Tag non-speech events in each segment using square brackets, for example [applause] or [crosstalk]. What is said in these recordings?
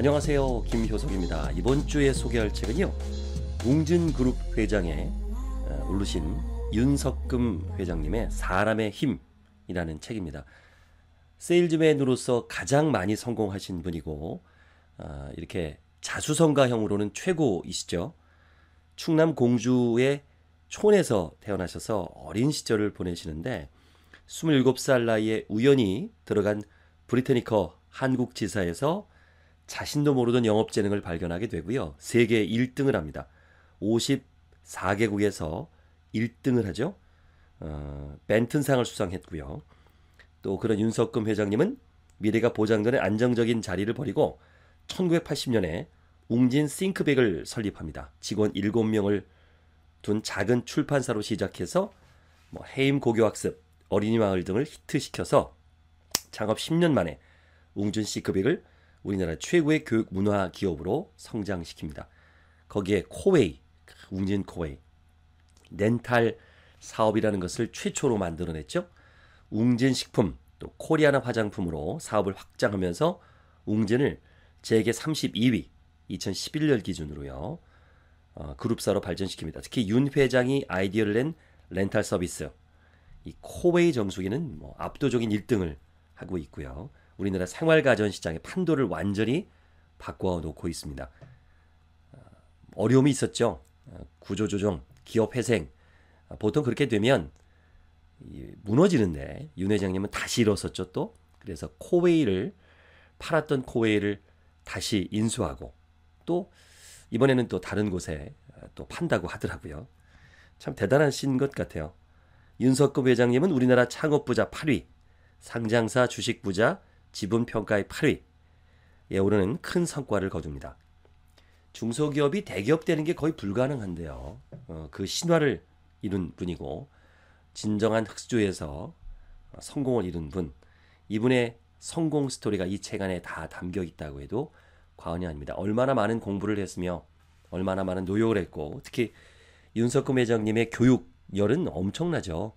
안녕하세요. 김효석입니다. 이번 주에 소개할 책은요. 웅진그룹 회장의 올르신 어, 윤석금 회장님의 사람의 힘이라는 책입니다. 세일즈맨으로서 가장 많이 성공하신 분이고 어, 이렇게 자수성가형으로는 최고이시죠. 충남 공주의 촌에서 태어나셔서 어린 시절을 보내시는데 27살 나이에 우연히 들어간 브리테니커 한국지사에서 자신도 모르던 영업 재능을 발견하게 되고요. 세계 1등을 합니다. 54개국에서 1등을 하죠. 어, 벤튼상을 수상했고요. 또 그런 윤석금 회장님은 미래가 보장되는 안정적인 자리를 버리고 1980년에 웅진 싱크백을 설립합니다. 직원 7명을 둔 작은 출판사로 시작해서 뭐 해임 고교학습, 어린이마을 등을 히트시켜서 창업 10년 만에 웅진 싱크백을 우리나라 최고의 교육 문화 기업으로 성장시킵니다. 거기에 코웨이, 웅진 코웨이, 렌탈 사업이라는 것을 최초로 만들어냈죠. 웅진 식품, 또 코리아나 화장품으로 사업을 확장하면서 웅진을 세계 32위, 2011년 기준으로요. 어, 그룹사로 발전시킵니다. 특히 윤 회장이 아이디어를 낸 렌탈 서비스, 이 코웨이 정수기는 뭐 압도적인 1등을 하고 있고요. 우리나라 생활가전 시장의 판도를 완전히 바꿔 놓고 있습니다. 어, 어려움이 있었죠. 어, 구조조정, 기업회생. 어, 보통 그렇게 되면 무너지는데 윤 회장님은 다시 일어섰죠 또. 그래서 코웨이를 팔았던 코웨이를 다시 인수하고 또 이번에는 또 다른 곳에 또 판다고 하더라고요. 참 대단하신 것 같아요. 윤석급 회장님은 우리나라 창업부자 8위, 상장사 주식부자 지분 평가의 8위에 오르는 예, 큰 성과를 거둡니다. 중소기업이 대기업 되는 게 거의 불가능한데요. 어, 그 신화를 이룬 분이고 진정한 흑수조에서 성공을 이룬 분 이분의 성공 스토리가 이 책 안에 다 담겨 있다고 해도 과언이 아닙니다. 얼마나 많은 공부를 했으며 얼마나 많은 노력을 했고 특히 윤석금 회장님의 교육 열은 엄청나죠.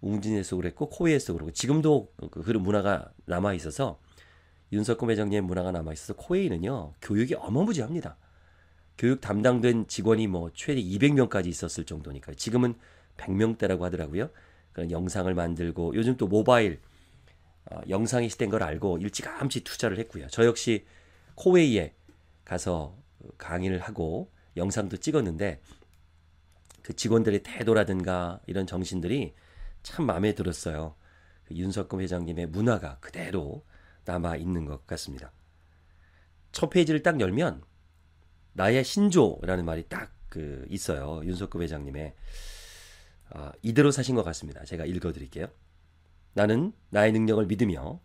웅진에서 그랬고 코웨에서 이 그러고 지금도 그 문화가 남아 있어서 윤석권 회장님의 문화가 남아 있어서 코웨이는요 교육이 어마무지합니다. 교육 담당된 직원이 뭐 최대 200명까지 있었을 정도니까요. 지금은 100명대라고 하더라고요. 그런 영상을 만들고 요즘 또 모바일 어, 영상이 시대인 걸 알고 일찌감치 투자를 했고요. 저 역시 코웨이에 가서 강의를 하고 영상도 찍었는데 그 직원들의 태도라든가 이런 정신들이 참 마음에 들었어요. 그 윤석금 회장님의 문화가 그대로 남아 있는 것 같습니다. 첫 페이지를 딱 열면 나의 신조라는 말이 딱그 있어요. 윤석금 회장님의 아, 이대로 사신 것 같습니다. 제가 읽어드릴게요. 나는 나의 능력을 믿으며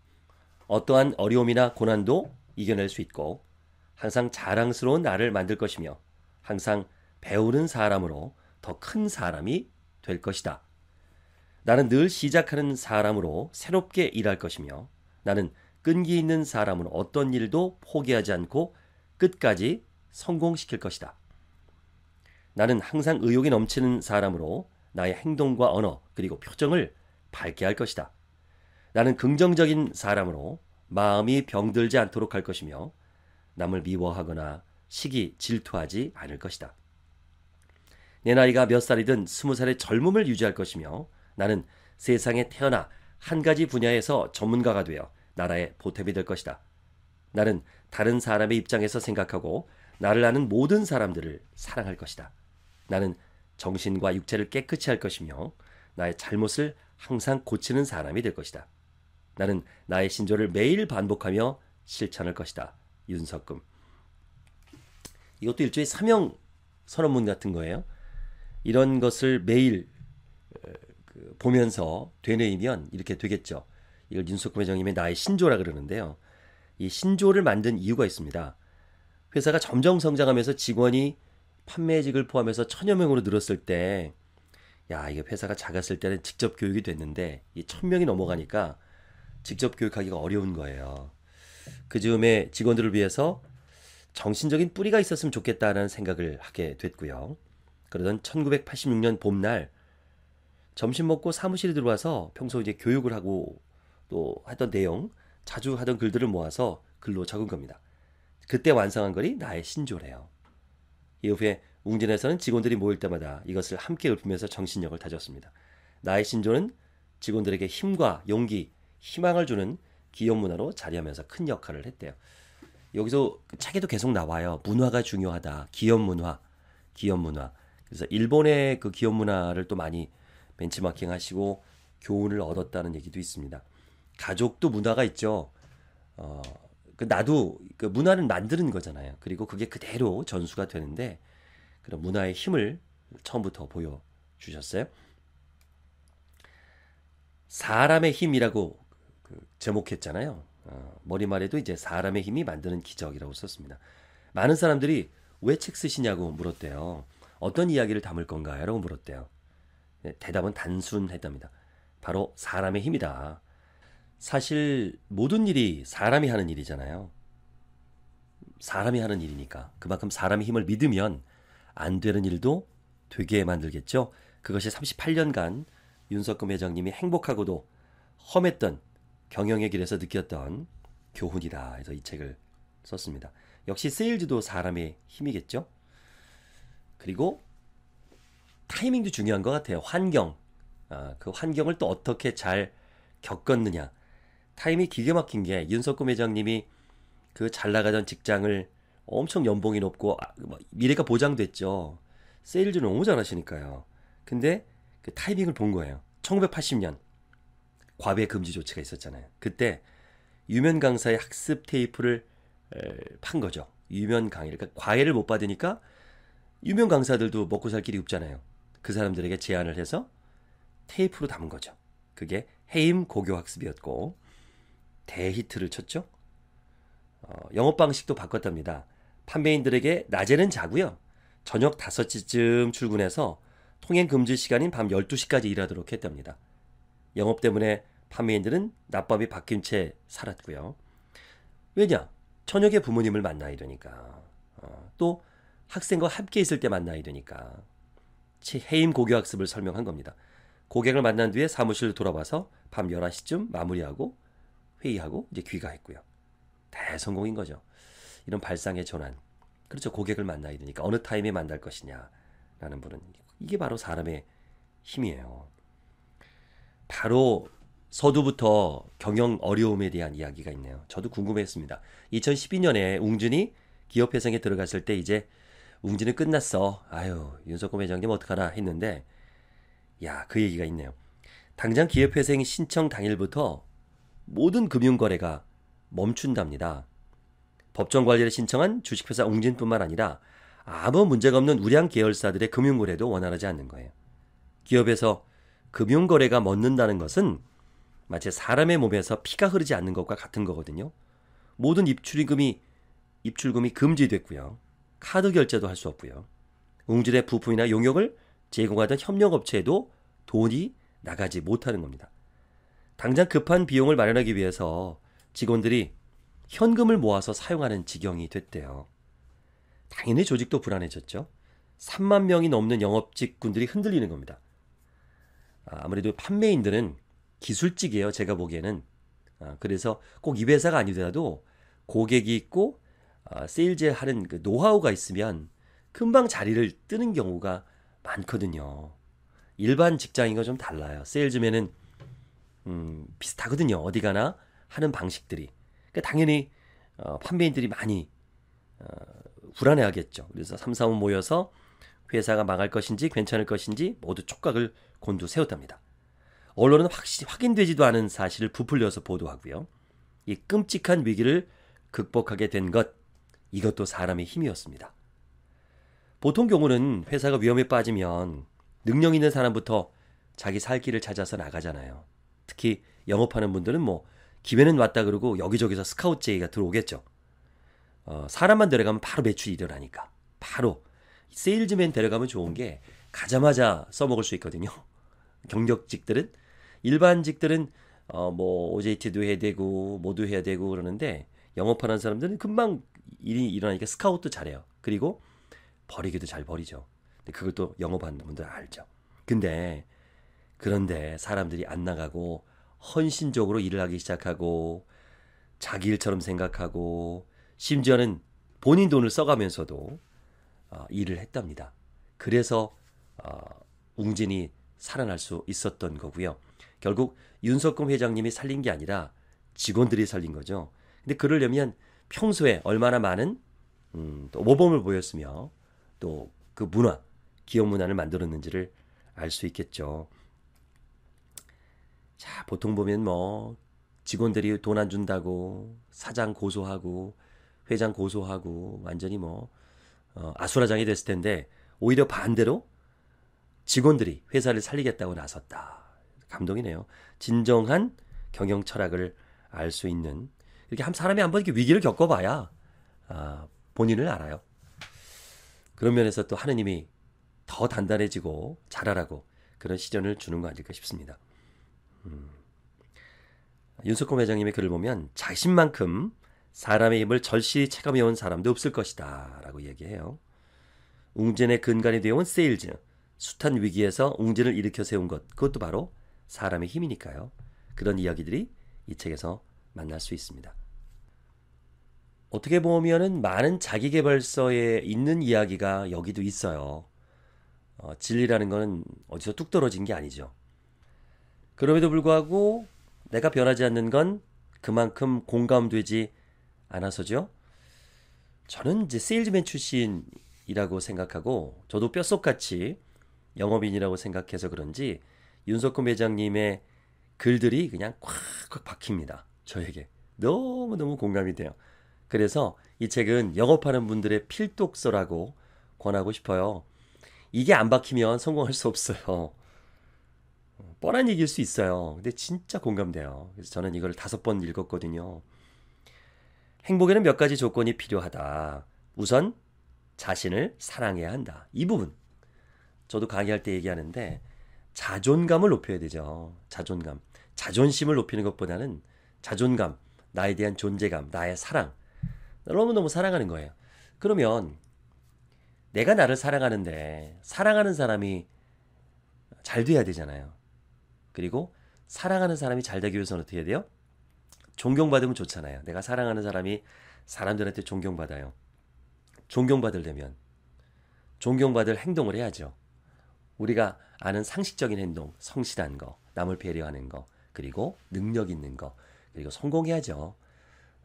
어떠한 어려움이나 고난도 이겨낼 수 있고 항상 자랑스러운 나를 만들 것이며 항상 배우는 사람으로 더 큰 사람이 될 것이다. 나는 늘 시작하는 사람으로 새롭게 일할 것이며 나는 끈기 있는 사람은 어떤 일도 포기하지 않고 끝까지 성공시킬 것이다. 나는 항상 의욕이 넘치는 사람으로 나의 행동과 언어 그리고 표정을 밝게 할 것이다. 나는 긍정적인 사람으로 마음이 병들지 않도록 할 것이며 남을 미워하거나 시기 질투하지 않을 것이다. 내 나이가 몇 살이든 스무 살의 젊음을 유지할 것이며 나는 세상에 태어나 한 가지 분야에서 전문가가 되어 나라의 보탬이 될 것이다. 나는 다른 사람의 입장에서 생각하고 나를 아는 모든 사람들을 사랑할 것이다. 나는 정신과 육체를 깨끗이 할 것이며 나의 잘못을 항상 고치는 사람이 될 것이다. 나는 나의 신조를 매일 반복하며 실천할 것이다. 윤석금. 이것도 일종의 사명 선언문 같은 거예요. 이런 것을 매일 그 보면서 되뇌이면 이렇게 되겠죠. 이걸 윤석구 회장님의 나의 신조라 그러는데요. 이 신조를 만든 이유가 있습니다. 회사가 점점 성장하면서 직원이 판매직을 포함해서 천여 명으로 늘었을 때, 야, 이게 회사가 작았을 때는 직접 교육이 됐는데, 이 천 명이 넘어가니까 직접 교육하기가 어려운 거예요. 그 즈음에 직원들을 위해서 정신적인 뿌리가 있었으면 좋겠다는 라 생각을 하게 됐고요. 그러던 1986년 봄날 점심 먹고 사무실에 들어와서 평소 이제 교육을 하고 또 했던 내용, 자주 하던 글들을 모아서 글로 적은 겁니다. 그때 완성한 글이 나의 신조래요. 이후에 웅진에서는 직원들이 모일 때마다 이것을 함께 읊으면서 정신력을 다졌습니다. 나의 신조는 직원들에게 힘과 용기, 희망을 주는 기업 문화로 자리하면서 큰 역할을 했대요. 여기서 책에도 그 계속 나와요. 문화가 중요하다. 기업 문화, 기업 문화. 그래서 일본의 그 기업 문화를 또 많이 벤치마킹 하시고 교훈을 얻었다는 얘기도 있습니다. 가족도 문화가 있죠. 어, 그 나도 그 문화는 만드는 거잖아요. 그리고 그게 그대로 전수가 되는데 그런 문화의 힘을 처음부터 보여 주셨어요. 사람의 힘이라고 그 제목했잖아요. 어, 머리말에도 이제 사람의 힘이 만드는 기적이라고 썼습니다. 많은 사람들이 왜 책 쓰시냐고 물었대요. 어떤 이야기를 담을 건가요? 라고 물었대요. 예, 대답은 단순했답니다. 바로 사람의 힘이다. 사실 모든 일이 사람이 하는 일이잖아요. 사람이 하는 일이니까 그만큼 사람의 힘을 믿으면 안 되는 일도 되게 만들겠죠. 그것이 38년간 윤석금 회장님이 행복하고도 험했던 경영의 길에서 느꼈던 교훈이다. 해서 이 책을 썼습니다. 역시 세일즈도 사람의 힘이겠죠. 그리고 타이밍도 중요한 것 같아요. 환경. 아, 그 환경을 또 어떻게 잘 겪었느냐. 타이밍이 기가 막힌 게 윤석구 회장님이 그 잘 나가던 직장을 엄청 연봉이 높고 아, 뭐 미래가 보장됐죠. 세일즈 너무 잘하시니까요. 근데 그 타이밍을 본 거예요. 1980년 과외 금지 조치가 있었잖아요. 그때 유면 강사의 학습 테이프를 판 거죠. 유면 강의. 그러니까 과외를 못 받으니까 유면 강사들도 먹고 살 길이 없잖아요. 그 사람들에게 제안을 해서 테이프로 담은 거죠. 그게 해임 고교 학습이었고 대히트를 쳤죠. 어, 영업 방식도 바꿨답니다. 판매인들에게 낮에는 자고요. 저녁 5시쯤 출근해서 통행 금지 시간인 밤 12시까지 일하도록 했답니다. 영업 때문에 판매인들은 낮밤이 바뀐 채 살았고요. 왜냐? 저녁에 부모님을 만나야 되니까. 어, 또 학생과 함께 있을 때 만나야 되니까. 해임 고교학습을 설명한 겁니다. 고객을 만난 뒤에 사무실을 돌아와서 밤 11시쯤 마무리하고 회의하고 이제 귀가했고요. 대성공인 거죠. 이런 발상의 전환. 그렇죠. 고객을 만나야 되니까 어느 타임에 만날 것이냐라는 분은 이게 바로 사람의 힘이에요. 바로 서두부터 경영 어려움에 대한 이야기가 있네요. 저도 궁금했습니다. 2012년에 웅준이 기업 회생에 들어갔을 때 이제 웅진은 끝났어. 아유, 윤석권 회장님 어떡하나 했는데, 야, 그 얘기가 있네요. 당장 기업회생 신청 당일부터 모든 금융거래가 멈춘답니다. 법정 관리를 신청한 주식회사 웅진뿐만 아니라 아무 문제가 없는 우량 계열사들의 금융거래도 원활하지 않는 거예요. 기업에서 금융거래가 멎는다는 것은 마치 사람의 몸에서 피가 흐르지 않는 것과 같은 거거든요. 모든 입출금이 입출금이 금지됐고요. 카드 결제도 할 수 없고요. 웅진의 부품이나 용역을 제공하던 협력업체에도 돈이 나가지 못하는 겁니다. 당장 급한 비용을 마련하기 위해서 직원들이 현금을 모아서 사용하는 지경이 됐대요. 당연히 조직도 불안해졌죠. 3만 명이 넘는 영업직군들이 흔들리는 겁니다. 아, 아무래도 판매인들은 기술직이에요. 제가 보기에는. 아, 그래서 꼭 이 회사가 아니더라도 고객이 있고 어, 세일즈 하는 그 노하우가 있으면 금방 자리를 뜨는 경우가 많거든요. 일반 직장인과 좀 달라요. 세일즈면은 음, 비슷하거든요. 어디 가나 하는 방식들이. 그러니까 당연히 어, 판매인들이 많이 어, 불안해하겠죠. 그래서 삼삼오 모여서 회사가 망할 것인지 괜찮을 것인지 모두 촉각을 곤두세웠답니다. 언론은 확실히 확인되지도 않은 사실을 부풀려서 보도하고요. 이 끔찍한 위기를 극복하게 된것 이것도 사람의 힘이었습니다. 보통 경우는 회사가 위험에 빠지면 능력 있는 사람부터 자기 살 길을 찾아서 나가잖아요. 특히 영업하는 분들은 뭐 기회는 왔다 그러고 여기저기서 스카웃 제의가 들어오겠죠. 어, 사람만 데려가면 바로 매출이 일어나니까. 바로 세일즈맨 데려가면 좋은 게 가자마자 써먹을 수 있거든요. [laughs] 경력직들은 일반직들은 어, 뭐 OJT도 해야 되고 모두 해야 되고 그러는데 영업하는 사람들은 금방 일이 일어나니까 스카웃도 잘해요. 그리고 버리기도 잘 버리죠. 근데 그걸 또 영업하는 분들 알죠. 근데 그런데 사람들이 안 나가고 헌신적으로 일을 하기 시작하고 자기 일처럼 생각하고 심지어는 본인 돈을 써가면서도 어, 일을 했답니다. 그래서 어, 웅진이 살아날 수 있었던 거고요. 결국 윤석금 회장님이 살린 게 아니라 직원들이 살린 거죠. 근데 그러려면 평소에 얼마나 많은 음, 또 모범을 보였으며 또 그 문화, 기업 문화를 만들었는지를 알 수 있겠죠. 자, 보통 보면 뭐 직원들이 돈 안 준다고 사장 고소하고 회장 고소하고 완전히 뭐 어, 아수라장이 됐을 텐데 오히려 반대로 직원들이 회사를 살리겠다고 나섰다. 감동이네요. 진정한 경영 철학을 알 수 있는 이렇게 한 사람이 한 번 이렇게 위기를 겪어봐야 아, 본인을 알아요. 그런 면에서 또 하느님이 더 단단해지고 자라라고 그런 시련을 주는 거 아닐까 싶습니다. 음. 윤석권 회장님의 글을 보면 자신만큼 사람의 힘을 절실히 체감해온 사람도 없을 것이다 라고 얘기해요. 웅진의 근간이 되어온 세일즈, 숱한 위기에서 웅진을 일으켜 세운 것, 그것도 바로 사람의 힘이니까요. 그런 이야기들이 이 책에서 만날 수 있습니다. 어떻게 보면은 많은 자기개발서에 있는 이야기가 여기도 있어요. 어, 진리라는 거 어디서 뚝 떨어진 게 아니죠. 그럼에도 불구하고 내가 변하지 않는 건 그만큼 공감되지 않아서죠. 저는 이제 세일즈맨 출신이라고 생각하고 저도 뼛속같이 영업인이라고 생각해서 그런지 윤석근 회장님의 글들이 그냥 콱콱 박힙니다. 저에게 너무너무 공감이 돼요. 그래서 이 책은 영업하는 분들의 필독서라고 권하고 싶어요. 이게 안 박히면 성공할 수 없어요. 뻔한 얘기일 수 있어요. 근데 진짜 공감돼요. 그래서 저는 이걸 다섯 번 읽었거든요. 행복에는 몇 가지 조건이 필요하다. 우선 자신을 사랑해야 한다. 이 부분. 저도 강의할 때 얘기하는데 자존감을 높여야 되죠. 자존감. 자존심을 높이는 것보다는 자존감, 나에 대한 존재감, 나의 사랑 너무너무 사랑하는 거예요. 그러면 내가 나를 사랑하는데 사랑하는 사람이 잘 돼야 되잖아요. 그리고 사랑하는 사람이 잘 되기 위해서는 어떻게 해야 돼요? 존경받으면 좋잖아요. 내가 사랑하는 사람이 사람들한테 존경받아요. 존경받으려면 존경받을 행동을 해야죠. 우리가 아는 상식적인 행동, 성실한 거, 남을 배려하는 거, 그리고 능력 있는 거, 그리고 성공해야죠.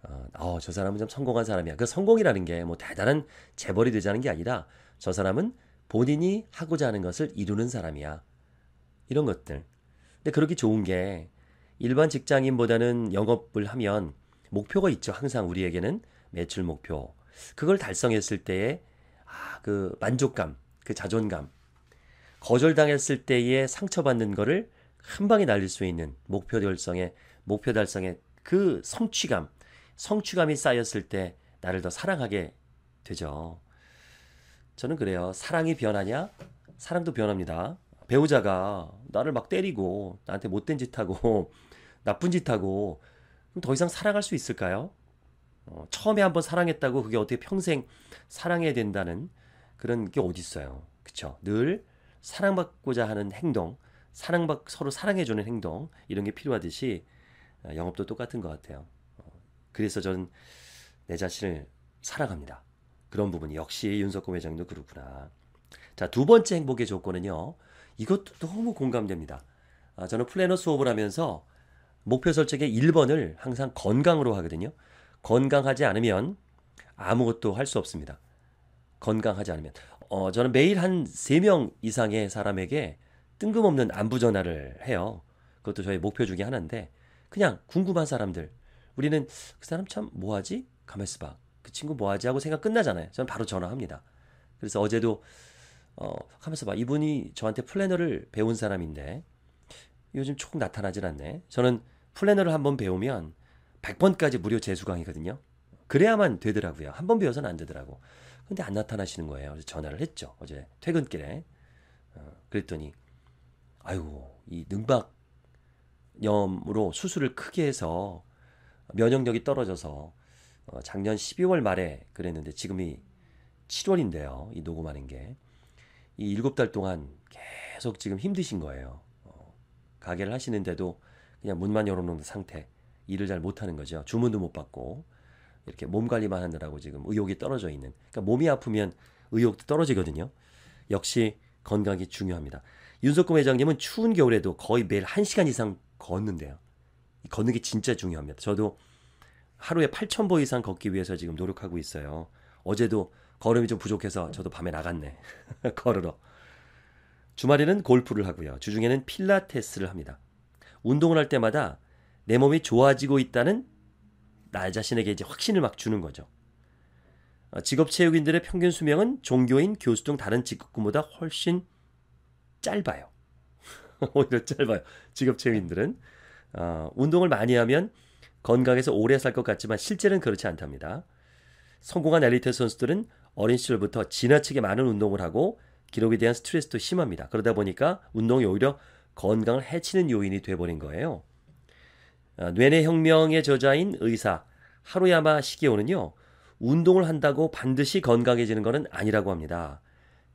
어, 어, 저 사람은 좀 성공한 사람이야. 그 성공이라는 게 뭐 대단한 재벌이 되자는 게 아니라 저 사람은 본인이 하고자 하는 것을 이루는 사람이야. 이런 것들. 근데 그렇게 좋은 게 일반 직장인보다는 영업을 하면 목표가 있죠. 항상 우리에게는 매출 목표. 그걸 달성했을 때의 아, 그 만족감, 그 자존감. 거절당했을 때의 상처받는 거를 한 방에 날릴 수 있는 목표 달성의 목표 달성의 그 성취감. 성취감이 쌓였을 때 나를 더 사랑하게 되죠. 저는 그래요. 사랑이 변하냐? 사랑도 변합니다. 배우자가 나를 막 때리고 나한테 못된 짓 하고 [laughs] 나쁜 짓 하고 그럼 더 이상 사랑할 수 있을까요? 어, 처음에 한번 사랑했다고 그게 어떻게 평생 사랑해야 된다는 그런 게 어디 있어요? 그렇늘 사랑받고자 하는 행동, 사랑받 서로 사랑해주는 행동 이런 게 필요하듯이 어, 영업도 똑같은 것 같아요. 그래서 저는 내 자신을 사랑합니다. 그런 부분이 역시 윤석호 회장도 그렇구나. 자, 두 번째 행복의 조건은요. 이것도 너무 공감됩니다. 아, 저는 플래너 수업을 하면서 목표 설정의 1번을 항상 건강으로 하거든요. 건강하지 않으면 아무것도 할 수 없습니다. 건강하지 않으면. 어, 저는 매일 한 3명 이상의 사람에게 뜬금없는 안부 전화를 해요. 그것도 저희 목표 중에 하나인데, 그냥 궁금한 사람들, 우리는 그 사람 참 뭐하지? 가만있어 봐. 그 친구 뭐하지? 하고 생각 끝나잖아요. 저는 바로 전화합니다. 그래서 어제도 어, 가만있 봐. 이분이 저한테 플래너를 배운 사람인데 요즘 조금 나타나질 않네. 저는 플래너를 한번 배우면 100번까지 무료 재수 강이거든요 그래야만 되더라고요. 한 번 배워서는 안 되더라고. 근데 안 나타나시는 거예요. 그래서 전화를 했죠. 어제 퇴근길에. 어, 그랬더니 아이고 이 능박염으로 수술을 크게 해서 면역력이 떨어져서 어, 작년 12월 말에 그랬는데 지금이 7월인데요. 이 녹음하는 게. 이 7달 동안 계속 지금 힘드신 거예요. 어, 가게를 하시는데도 그냥 문만 열어놓은 상태. 일을 잘 못하는 거죠. 주문도 못 받고. 이렇게 몸 관리만 하느라고 지금 의욕이 떨어져 있는. 그러니까 몸이 아프면 의욕도 떨어지거든요. 역시 건강이 중요합니다. 윤석구 회장님은 추운 겨울에도 거의 매일 1시간 이상 걷는데요. 걷는 게 진짜 중요합니다. 저도 하루에 8,000보 이상 걷기 위해서 지금 노력하고 있어요. 어제도 걸음이 좀 부족해서 저도 밤에 나갔네. [laughs] 걸으러. 주말에는 골프를 하고요. 주중에는 필라테스를 합니다. 운동을 할 때마다 내 몸이 좋아지고 있다는 나 자신에게 이제 확신을 막 주는 거죠. 어, 직업 체육인들의 평균 수명은 종교인, 교수 등 다른 직업군보다 훨씬 짧아요. [laughs] 오히려 짧아요. 직업 체육인들은 어, 운동을 많이 하면 건강해서 오래 살 것 같지만 실제는 그렇지 않답니다. 성공한 엘리트 선수들은 어린 시절부터 지나치게 많은 운동을 하고 기록에 대한 스트레스도 심합니다. 그러다 보니까 운동이 오히려 건강을 해치는 요인이 돼버린 거예요. 어, 뇌내혁명의 저자인 의사 하루야마 시게오는요. 운동을 한다고 반드시 건강해지는 것은 아니라고 합니다.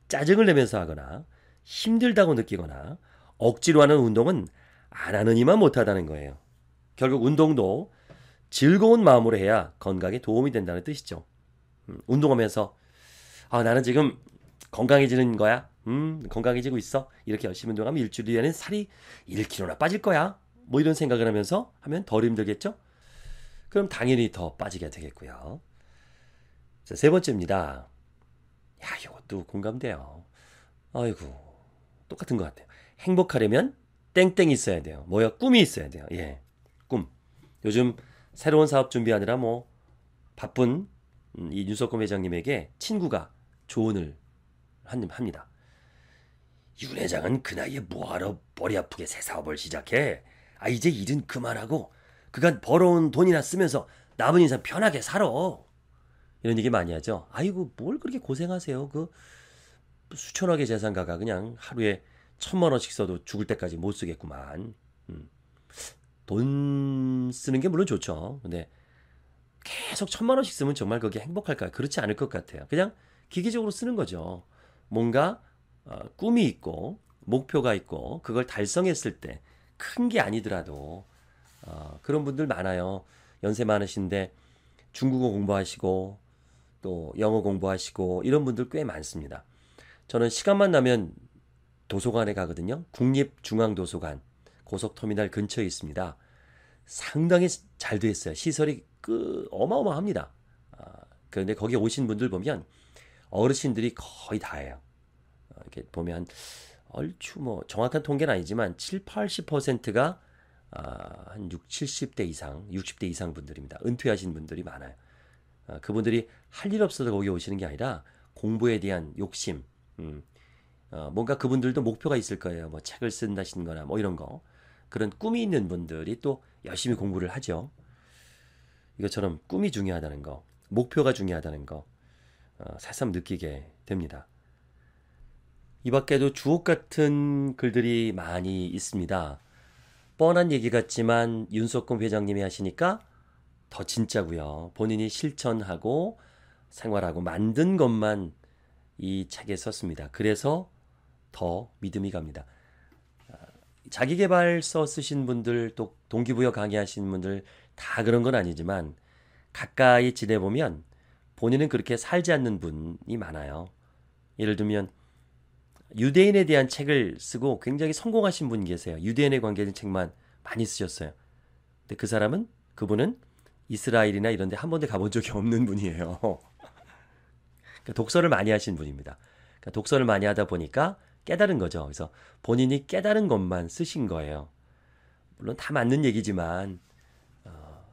짜증을 내면서 하거나 힘들다고 느끼거나 억지로 하는 운동은 안 하느니만 못하다는 거예요. 결국 운동도 즐거운 마음으로 해야 건강에 도움이 된다는 뜻이죠. 음, 운동하면서 아, 나는 지금 건강해지는 거야. 음, 건강해지고 있어. 이렇게 열심히 운동하면 일주일에는 살이 1kg나 빠질 거야. 뭐 이런 생각을 하면서 하면 덜 힘들겠죠? 그럼 당연히 더 빠지게 되겠고요. 자, 세 번째입니다. 야, 이것도 공감돼요. 아이고, 똑같은 것 같아요. 행복하려면 땡땡이 있어야 돼요. 뭐야 꿈이 있어야 돼요. 예. 꿈. 요즘 새로운 사업 준비하느라 뭐 바쁜 음, 이 윤석검 회장님에게 친구가 조언을 합니다. 윤 회장은 그 나이에 뭐하러 머리 아프게 새 사업을 시작해? 아 이제 일은 그만하고 그간 벌어온 돈이나 쓰면서 남은 인생 편하게 살아. 이런 얘기 많이 하죠. 아이고 뭘 그렇게 고생하세요. 그 수천억의 재산가가 그냥 하루에 천만 원씩 써도 죽을 때까지 못 쓰겠구만. 음. 돈 쓰는 게 물론 좋죠. 근데 계속 천만 원씩 쓰면 정말 그게 행복할까요? 그렇지 않을 것 같아요. 그냥 기계적으로 쓰는 거죠. 뭔가 어, 꿈이 있고 목표가 있고 그걸 달성했을 때 큰 게 아니더라도 어, 그런 분들 많아요. 연세 많으신데 중국어 공부하시고 또 영어 공부하시고 이런 분들 꽤 많습니다. 저는 시간만 나면 도서관에 가거든요. 국립중앙도서관 고속터미널 근처에 있습니다. 상당히 잘 되어 있어요. 시설이 그 어마어마합니다. 아, 그런데 거기 오신 분들 보면 어르신들이 거의 다예요. 어, 이렇게 보면 얼추 뭐 정확한 통계는 아니지만 7, 80%가 아, 한 6, 70대 이상, 60대 이상 분들입니다. 은퇴하신 분들이 많아요. 아, 그분들이 할 일 없어서 거기 오시는 게 아니라 공부에 대한 욕심, 음, 어, 뭔가 그분들도 목표가 있을 거예요. 뭐 책을 쓴다신거나 뭐 이런 거 그런 꿈이 있는 분들이 또 열심히 공부를 하죠. 이것처럼 꿈이 중요하다는 거, 목표가 중요하다는 거 어, 새삼 느끼게 됩니다. 이 밖에도 주옥 같은 글들이 많이 있습니다. 뻔한 얘기 같지만 윤석권 회장님이 하시니까 더 진짜고요. 본인이 실천하고 생활하고 만든 것만 이 책에 썼습니다. 그래서 더 믿음이 갑니다. 아, 자기개발서 쓰신 분들 또 동기부여 강의하신 분들 다 그런 건 아니지만 가까이 지내보면 본인은 그렇게 살지 않는 분이 많아요. 예를 들면 유대인에 대한 책을 쓰고 굉장히 성공하신 분 계세요. 유대인에 관계된 책만 많이 쓰셨어요. 근데 그 사람은 그분은 이스라엘이나 이런 데 한 번도 가본 적이 없는 분이에요. [laughs] 그러니까 독서를 많이 하신 분입니다. 그러니까 독서를 많이 하다 보니까 깨달은 거죠. 그래서 본인이 깨달은 것만 쓰신 거예요. 물론 다 맞는 얘기지만 어,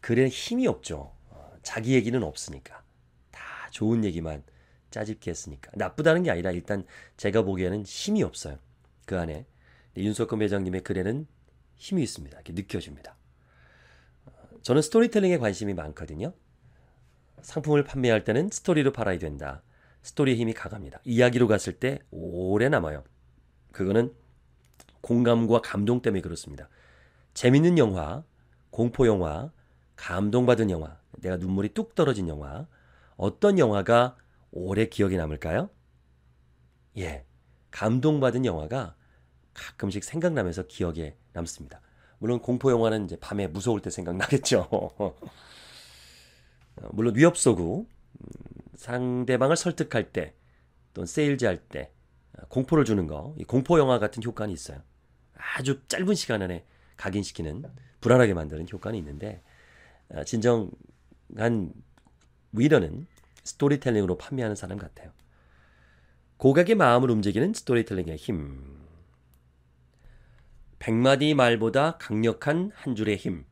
글에 힘이 없죠. 어, 자기 얘기는 없으니까 다 좋은 얘기만 짜집게 했으니까 나쁘다는 게 아니라 일단 제가 보기에는 힘이 없어요. 그 안에 윤석권 회장님의 글에는 힘이 있습니다. 이렇게 느껴집니다. 어, 저는 스토리텔링에 관심이 많거든요. 상품을 판매할 때는 스토리로 팔아야 된다. 스토리의 힘이 강합니다. 이야기로 갔을 때 오래 남아요. 그거는 공감과 감동 때문에 그렇습니다. 재밌는 영화, 공포 영화, 감동받은 영화, 내가 눈물이 뚝 떨어진 영화, 어떤 영화가 오래 기억에 남을까요? 예, 감동받은 영화가 가끔씩 생각나면서 기억에 남습니다. 물론 공포 영화는 이제 밤에 무서울 때 생각나겠죠. [laughs] 어, 물론 위협 속구 상대방을 설득할 때 또는 세일즈할 때 어, 공포를 주는 거, 이 공포 영화 같은 효과는 있어요. 아주 짧은 시간 안에 각인시키는 불안하게 만드는 효과는 있는데 어, 진정한 위너는 스토리텔링으로 판매하는 사람 같아요. 고객의 마음을 움직이는 스토리텔링의 힘. 백마디 말보다 강력한 한 줄의 힘.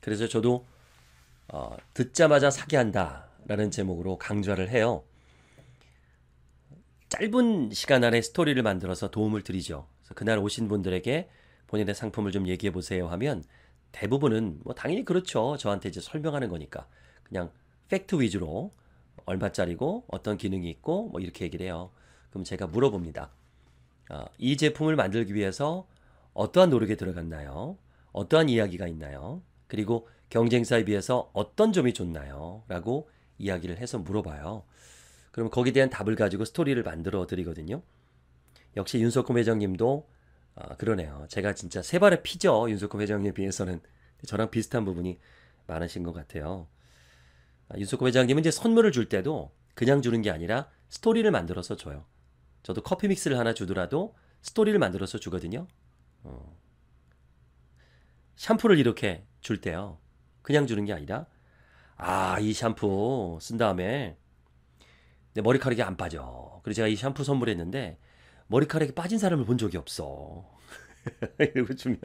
그래서 저도 어, 듣자마자 사기 한다. 라는 제목으로 강좌를 해요. 짧은 시간 안에 스토리를 만들어서 도움을 드리죠. 그날 오신 분들에게 본인의 상품을 좀 얘기해 보세요 하면 대부분은 뭐 당연히 그렇죠. 저한테 이제 설명하는 거니까 그냥 팩트 위주로 얼마짜리고 어떤 기능이 있고 뭐 이렇게 얘기를 해요. 그럼 제가 물어봅니다. 아, 이 제품을 만들기 위해서 어떠한 노력이 들어갔나요? 어떠한 이야기가 있나요? 그리고 경쟁사에 비해서 어떤 점이 좋나요? 라고 이야기를 해서 물어봐요. 그러면 거기에 대한 답을 가지고 스토리를 만들어 드리거든요. 역시 윤석호 회장님도 아, 그러네요. 제가 진짜 세발에 피죠. 윤석호 회장님에 비해서는 저랑 비슷한 부분이 많으신 것 같아요. 아, 윤석호 회장님은 이제 선물을 줄 때도 그냥 주는 게 아니라 스토리를 만들어서 줘요. 저도 커피 믹스를 하나 주더라도 스토리를 만들어서 주거든요. 어. 샴푸를 이렇게 줄 때요. 그냥 주는 게 아니라 아, 이 샴푸 쓴 다음에 내 머리카락이 안 빠져. 그래서 제가 이 샴푸 선물했는데 머리카락이 빠진 사람을 본 적이 없어. [laughs] 이러고 주면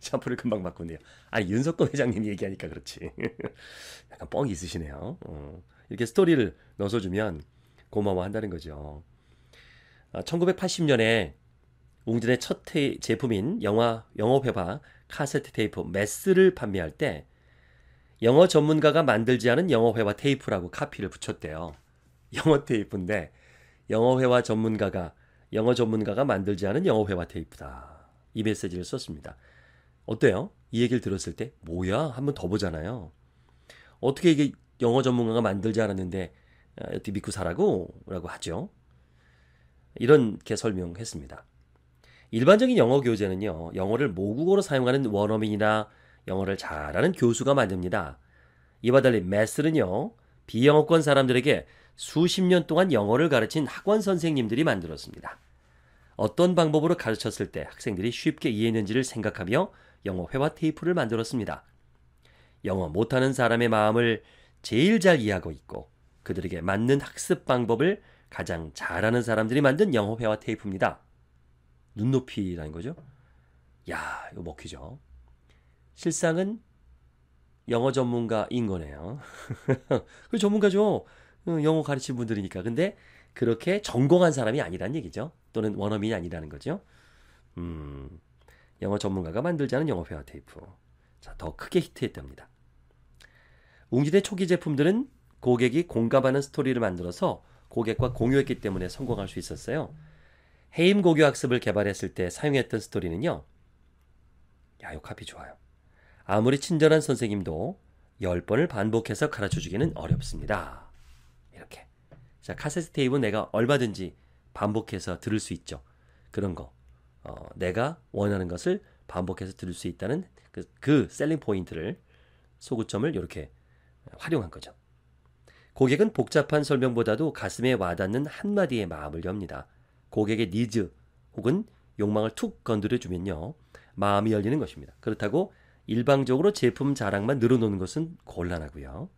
샴푸를 금방 바꾸네요. 아니 윤석권 회장님 얘기하니까 그렇지. [laughs] 약간 뻥이 있으시네요. 어. 이렇게 스토리를 넣어서 주면 고마워한다는 거죠. 아, 1980년에 웅진의 첫 테, 이 제품인 영화 영업해봐 카세트 테이프 메스를 판매할 때 영어 전문가가 만들지 않은 영어회화 테이프라고 카피를 붙였대요. 영어 테이프인데 영어회화 전문가가 영어 전문가가 만들지 않은 영어회화 테이프다. 이 메시지를 썼습니다. 어때요? 이 얘기를 들었을 때 뭐야? 한번 더 보잖아요. 어떻게 이게 영어 전문가가 만들지 않았는데 어떻게 아, 믿고 사라고? 라고 하죠. 이렇게 설명했습니다. 일반적인 영어 교재는요, 영어를 모국어로 사용하는 원어민이나 영어를 잘하는 교수가 만듭니다. 이와 달리 매스는요 비영어권 사람들에게 수십 년 동안 영어를 가르친 학원 선생님들이 만들었습니다. 어떤 방법으로 가르쳤을 때 학생들이 쉽게 이해했는지를 생각하며 영어 회화 테이프를 만들었습니다. 영어 못하는 사람의 마음을 제일 잘 이해하고 있고 그들에게 맞는 학습 방법을 가장 잘하는 사람들이 만든 영어 회화 테이프입니다. 눈높이라는 거죠. 야, 이거 먹히죠. 실상은 영어 전문가인 거네요. [laughs] 그 전문가죠. 어, 영어 가르친 분들이니까. 근데 그렇게 전공한 사람이 아니라는 얘기죠. 또는 원어민이 아니라는 거죠. 음, 영어 전문가가 만들자는 영어 회화 테이프. 자, 더 크게 히트했답니다. 웅진의 초기 제품들은 고객이 공감하는 스토리를 만들어서 고객과 공유했기 때문에 성공할 수 있었어요. 해임 고교 학습을 개발했을 때 사용했던 스토리는요. 야, 요 카피 좋아요. 아무리 친절한 선생님도 10번을 반복해서 가르쳐 주기는 어렵습니다. 이렇게. 자, 카세트 테이프는 내가 얼마든지 반복해서 들을 수 있죠. 그런 거. 어, 내가 원하는 것을 반복해서 들을 수 있다는 그, 그 셀링 포인트를 소구점을 이렇게 활용한 거죠. 고객은 복잡한 설명보다도 가슴에 와닿는 한마디의 마음을 엽니다. 고객의 니즈 혹은 욕망을 툭 건드려 주면요. 마음이 열리는 것입니다. 그렇다고 일방적으로 제품 자랑만 늘어놓는 것은 곤란하고요.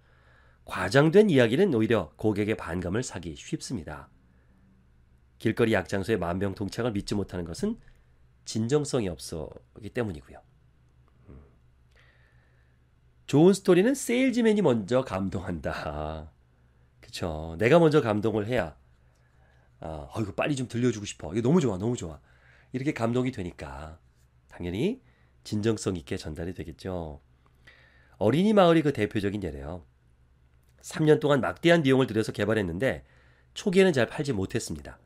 과장된 이야기는 오히려 고객의 반감을 사기 쉽습니다. 길거리 약장소의 만병통치을 믿지 못하는 것은 진정성이 없어기 때문이고요. 음. 좋은 스토리는 세일즈맨이 먼저 감동한다. 그쵸. 내가 먼저 감동을 해야, 아, 어, 이거 빨리 좀 들려주고 싶어. 이거 너무 좋아, 너무 좋아. 이렇게 감동이 되니까, 당연히 진정성 있게 전달이 되겠죠. 어린이 마을이 그 대표적인 예래요. 3년 동안 막대한 비용을 들여서 개발했는데 초기에는 잘 팔지 못했습니다.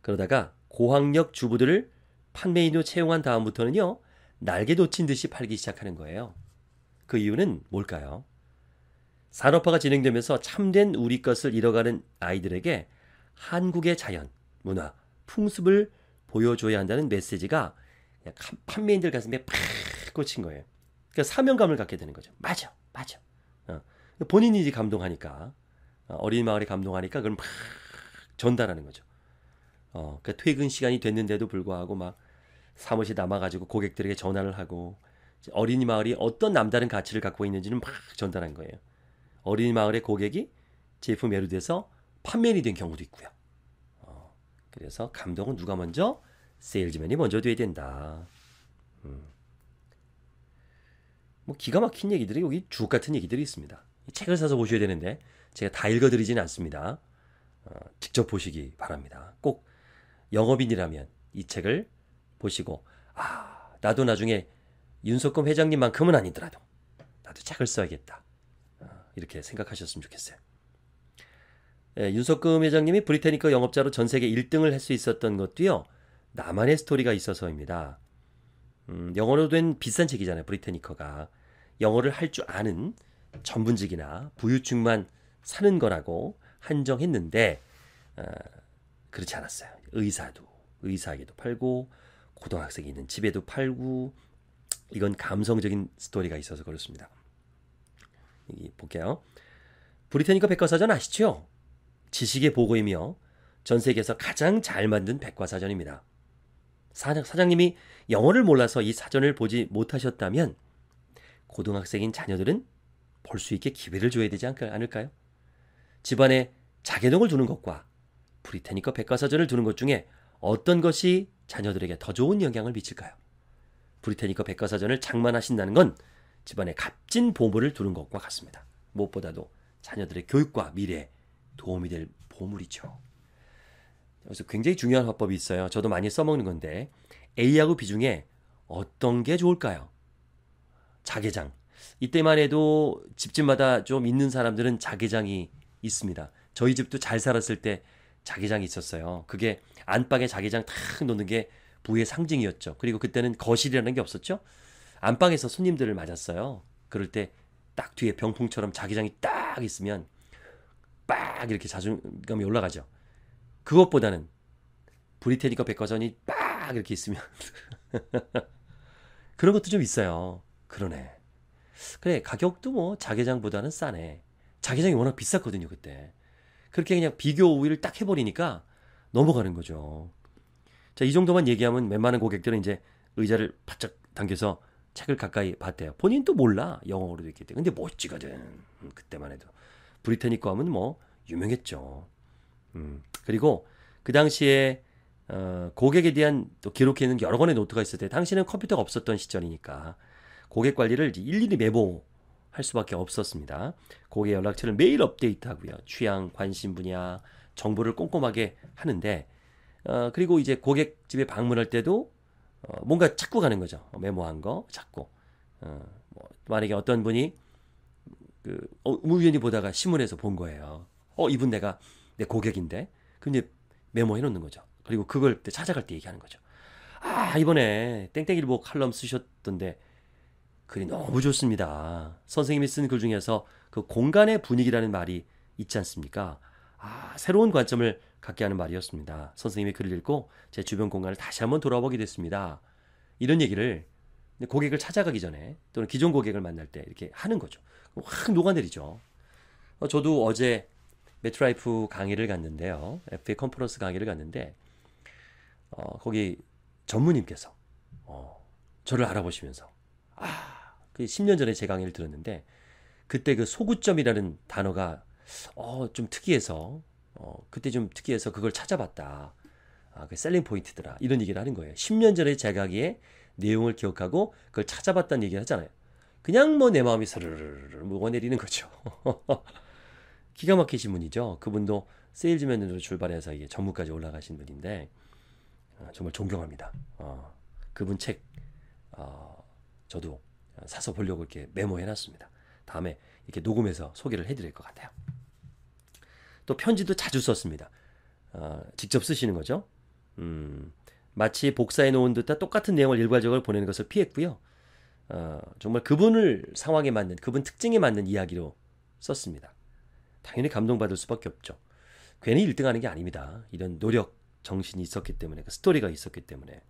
그러다가 고학력 주부들을 판매인으로 채용한 다음부터는요, 날개 놓친 듯이 팔기 시작하는 거예요. 그 이유는 뭘까요? 산업화가 진행되면서 참된 우리 것을 잃어가는 아이들에게 한국의 자연, 문화, 풍습을 보여줘야 한다는 메시지가 판매인들 가슴에 팍 꽂힌 거예요. 그러니까 사명감을 갖게 되는 거죠. 맞아, 맞아. 어. 본인이 이제 감동하니까 어, 어린 마을이 감동하니까 그럼 막 전달하는 거죠. 어, 그러니까 퇴근 시간이 됐는데도 불구하고 막 사무실 남아가지고 고객들에게 전화를 하고 어린이 마을이 어떤 남다른 가치를 갖고 있는지는 막 전달한 거예요. 어린이 마을의 고객이 제품 예로 돼서 판매인이 된 경우도 있고요. 어, 그래서 감동은 누가 먼저 세일즈맨이 먼저 돼야 된다. 음. 뭐 기가 막힌 얘기들이 여기 주옥 같은 얘기들이 있습니다. 책을 사서 보셔야 되는데 제가 다 읽어드리지는 않습니다. 어, 직접 보시기 바랍니다. 꼭 영업인이라면 이 책을 보시고 아 나도 나중에 윤석검 회장님만큼은 아니더라도 나도 책을 써야겠다 어, 이렇게 생각하셨으면 좋겠어요. 예, 윤석금 회장님이 브리테니커 영업자로 전 세계 1등을 할 수 있었던 것도요. 나만의 스토리가 있어서입니다. 음, 영어로 된 비싼 책이잖아요. 브리테니커가. 영어를 할 줄 아는 전문직이나 부유층만 사는 거라고 한정했는데 어, 그렇지 않았어요. 의사도 의사에게도 팔고 고등학생이 있는 집에도 팔고 이건 감성적인 스토리가 있어서 그렇습니다. 여기 볼게요. 브리테니커 백과사전 아시죠? 지식의 보고이며 전 세계에서 가장 잘 만든 백과사전입니다. 사장, 사장님이 영어를 몰라서 이 사전을 보지 못하셨다면 고등학생인 자녀들은 볼 수 있게 기회를 줘야 되지 않을까요? 집안에 자개동을 두는 것과 브리테니커 백과사전을 두는 것 중에 어떤 것이 자녀들에게 더 좋은 영향을 미칠까요? 브리테니커 백과사전을 장만하신다는 건 집안에 값진 보물을 두는 것과 같습니다. 무엇보다도 자녀들의 교육과 미래에 도움이 될 보물이죠. 그래서 굉장히 중요한 화법이 있어요. 저도 많이 써먹는 건데 A하고 B 중에 어떤 게 좋을까요? 자개장. 이때만 해도 집집마다 좀 있는 사람들은 자개장이 있습니다. 저희 집도 잘 살았을 때 자개장이 있었어요. 그게 안방에 자개장 탁 놓는 게 부의 상징이었죠. 그리고 그때는 거실이라는 게 없었죠. 안방에서 손님들을 맞았어요. 그럴 때 딱 뒤에 병풍처럼 자개장이 딱 있으면 빡 이렇게 자존감이 올라가죠. 그것보다는 브리테니커 백과전이 빡 이렇게 있으면 [laughs] 그런 것도 좀 있어요. 그러네. 그래 가격도 뭐 자개장보다는 싸네. 자개장이 워낙 비쌌거든요 그때. 그렇게 그냥 비교 우위를 딱 해버리니까 넘어가는 거죠. 자 이 정도만 얘기하면 웬만한 고객들은 이제 의자를 바짝 당겨서 책을 가까이 봤대요. 본인도 몰라 영어로도 있기 때문에 근데 멋지거든 음, 그때만 해도 브리테니커 하면 뭐 유명했죠. 음. 그리고 그 당시에 어, 고객에 대한 또 기록해 있는 여러 권의 노트가 있을 때 당시는 컴퓨터가 없었던 시절이니까 고객 관리를 일일이 메모할 수밖에 없었습니다. 고객 연락처를 매일 업데이트하고요. 취향, 관심 분야, 정보를 꼼꼼하게 하는데 어, 그리고 이제 고객 집에 방문할 때도 어, 뭔가 찾고 가는 거죠. 어, 메모한 거 찾고. 어, 뭐, 만약에 어떤 분이 그 어, 우연히 보다가 신문에서 본 거예요. 어 이분 내가 내 고객인데 그럼 메모해 놓는 거죠. 그리고 그걸 찾아갈 때 얘기하는 거죠. 아 이번에 땡땡일보 칼럼 쓰셨던데 글이 너무 좋습니다. 선생님이 쓴 글 중에서 그 공간의 분위기라는 말이 있지 않습니까? 아 새로운 관점을 갖게 하는 말이었습니다. 선생님이 글을 읽고 제 주변 공간을 다시 한번 돌아보게 됐습니다. 이런 얘기를 고객을 찾아가기 전에 또는 기존 고객을 만날 때 이렇게 하는 거죠. 확 녹아내리죠. 어, 저도 어제 메트라이프 강의를 갔는데요. FA 컨퍼런스 강의를 갔는데 어, 거기 전무님께서 어, 저를 알아보시면서 아, 그 10년 전에 제 강의를 들었는데 그때 그 소구점이라는 단어가 어, 좀 특이해서 어, 그때 좀 특이해서 그걸 찾아봤다. 아, 그 셀링 포인트더라. 이런 얘기를 하는 거예요. 10년 전에 제 강의의 내용을 기억하고 그걸 찾아봤다는 얘기를 하잖아요. 그냥 뭐 내 마음이 서르르르르 녹아내리는 뭐 거죠. [laughs] 기가 막히신 분이죠. 그분도 세일즈맨으로 출발해서 이게 전무까지 올라가신 분인데 아, 정말 존경합니다. 어, 그분 책 어, 저도 사서 보려고 이렇게 메모해놨습니다. 다음에 이렇게 녹음해서 소개를 해드릴 것 같아요. 또 편지도 자주 썼습니다. 어, 직접 쓰시는 거죠. 음, 마치 복사해 놓은 듯한 똑같은 내용을 일괄적으로 보내는 것을 피했고요. 어, 정말 그분을 상황에 맞는 그분 특징에 맞는 이야기로 썼습니다. 당연히 감동받을 수밖에 없죠. 괜히 1등하는 게 아닙니다. 이런 노력 정신이 있었기 때문에 그 스토리가 있었기 때문에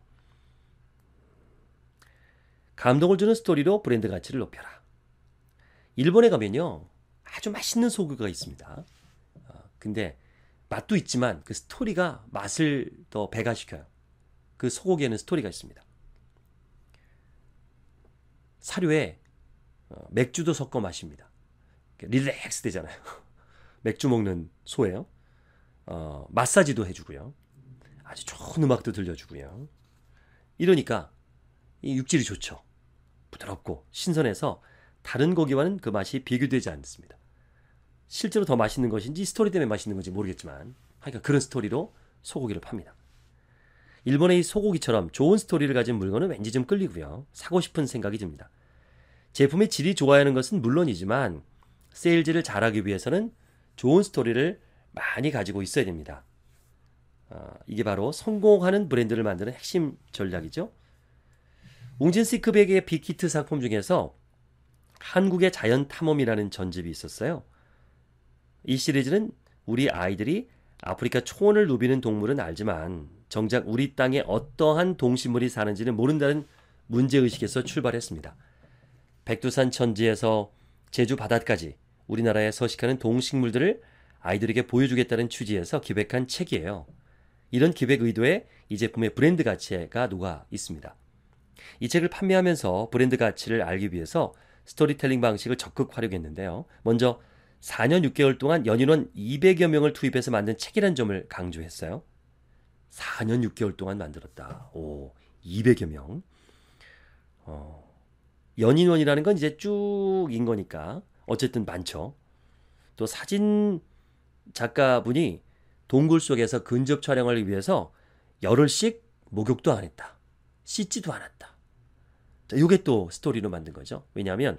감동을 주는 스토리로 브랜드 가치를 높여라. 일본에 가면요 아주 맛있는 소그가 있습니다. 어, 근데 맛도 있지만 그 스토리가 맛을 더 배가시켜요. 그 소고기에는 스토리가 있습니다. 사료에 어, 맥주도 섞어 마십니다. 릴렉스 되잖아요. [laughs] 맥주 먹는 소예요. 어, 마사지도 해주고요. 아주 좋은 음악도 들려주고요. 이러니까 이 육질이 좋죠. 부드럽고 신선해서 다른 고기와는 그 맛이 비교되지 않습니다. 실제로 더 맛있는 것인지 스토리 때문에 맛있는 건지 모르겠지만 하여간 그런 스토리로 소고기를 팝니다. 일본의 이 소고기처럼 좋은 스토리를 가진 물건은 왠지 좀 끌리고요. 사고 싶은 생각이 듭니다. 제품의 질이 좋아야 하는 것은 물론이지만 세일즈를 잘하기 위해서는 좋은 스토리를 많이 가지고 있어야 됩니다. 어, 이게 바로 성공하는 브랜드를 만드는 핵심 전략이죠. 웅진 시크백의 빅히트 상품 중에서 한국의 자연 탐험이라는 전집이 있었어요. 이 시리즈는 우리 아이들이 아프리카 초원을 누비는 동물은 알지만 정작 우리 땅에 어떠한 동식물이 사는지는 모른다는 문제의식에서 출발했습니다. 백두산 천지에서 제주 바닷까지 우리나라에 서식하는 동식물들을 아이들에게 보여주겠다는 취지에서 기획한 책이에요. 이런 기획 의도에 이 제품의 브랜드 가치가 녹아 있습니다. 이 책을 판매하면서 브랜드 가치를 알기 위해서 스토리텔링 방식을 적극 활용했는데요. 먼저 4년 6개월 동안 연인원 200여 명을 투입해서 만든 책이란 점을 강조했어요. 4년 6개월 동안 만들었다. 오, 200여 명. 어, 연인원이라는 건 이제 쭉 인 거니까 어쨌든 많죠. 또 사진 작가분이 동굴 속에서 근접 촬영을 위해서 열흘씩 목욕도 안 했다. 씻지도 않았다. 자, 요게 또 스토리로 만든 거죠. 왜냐하면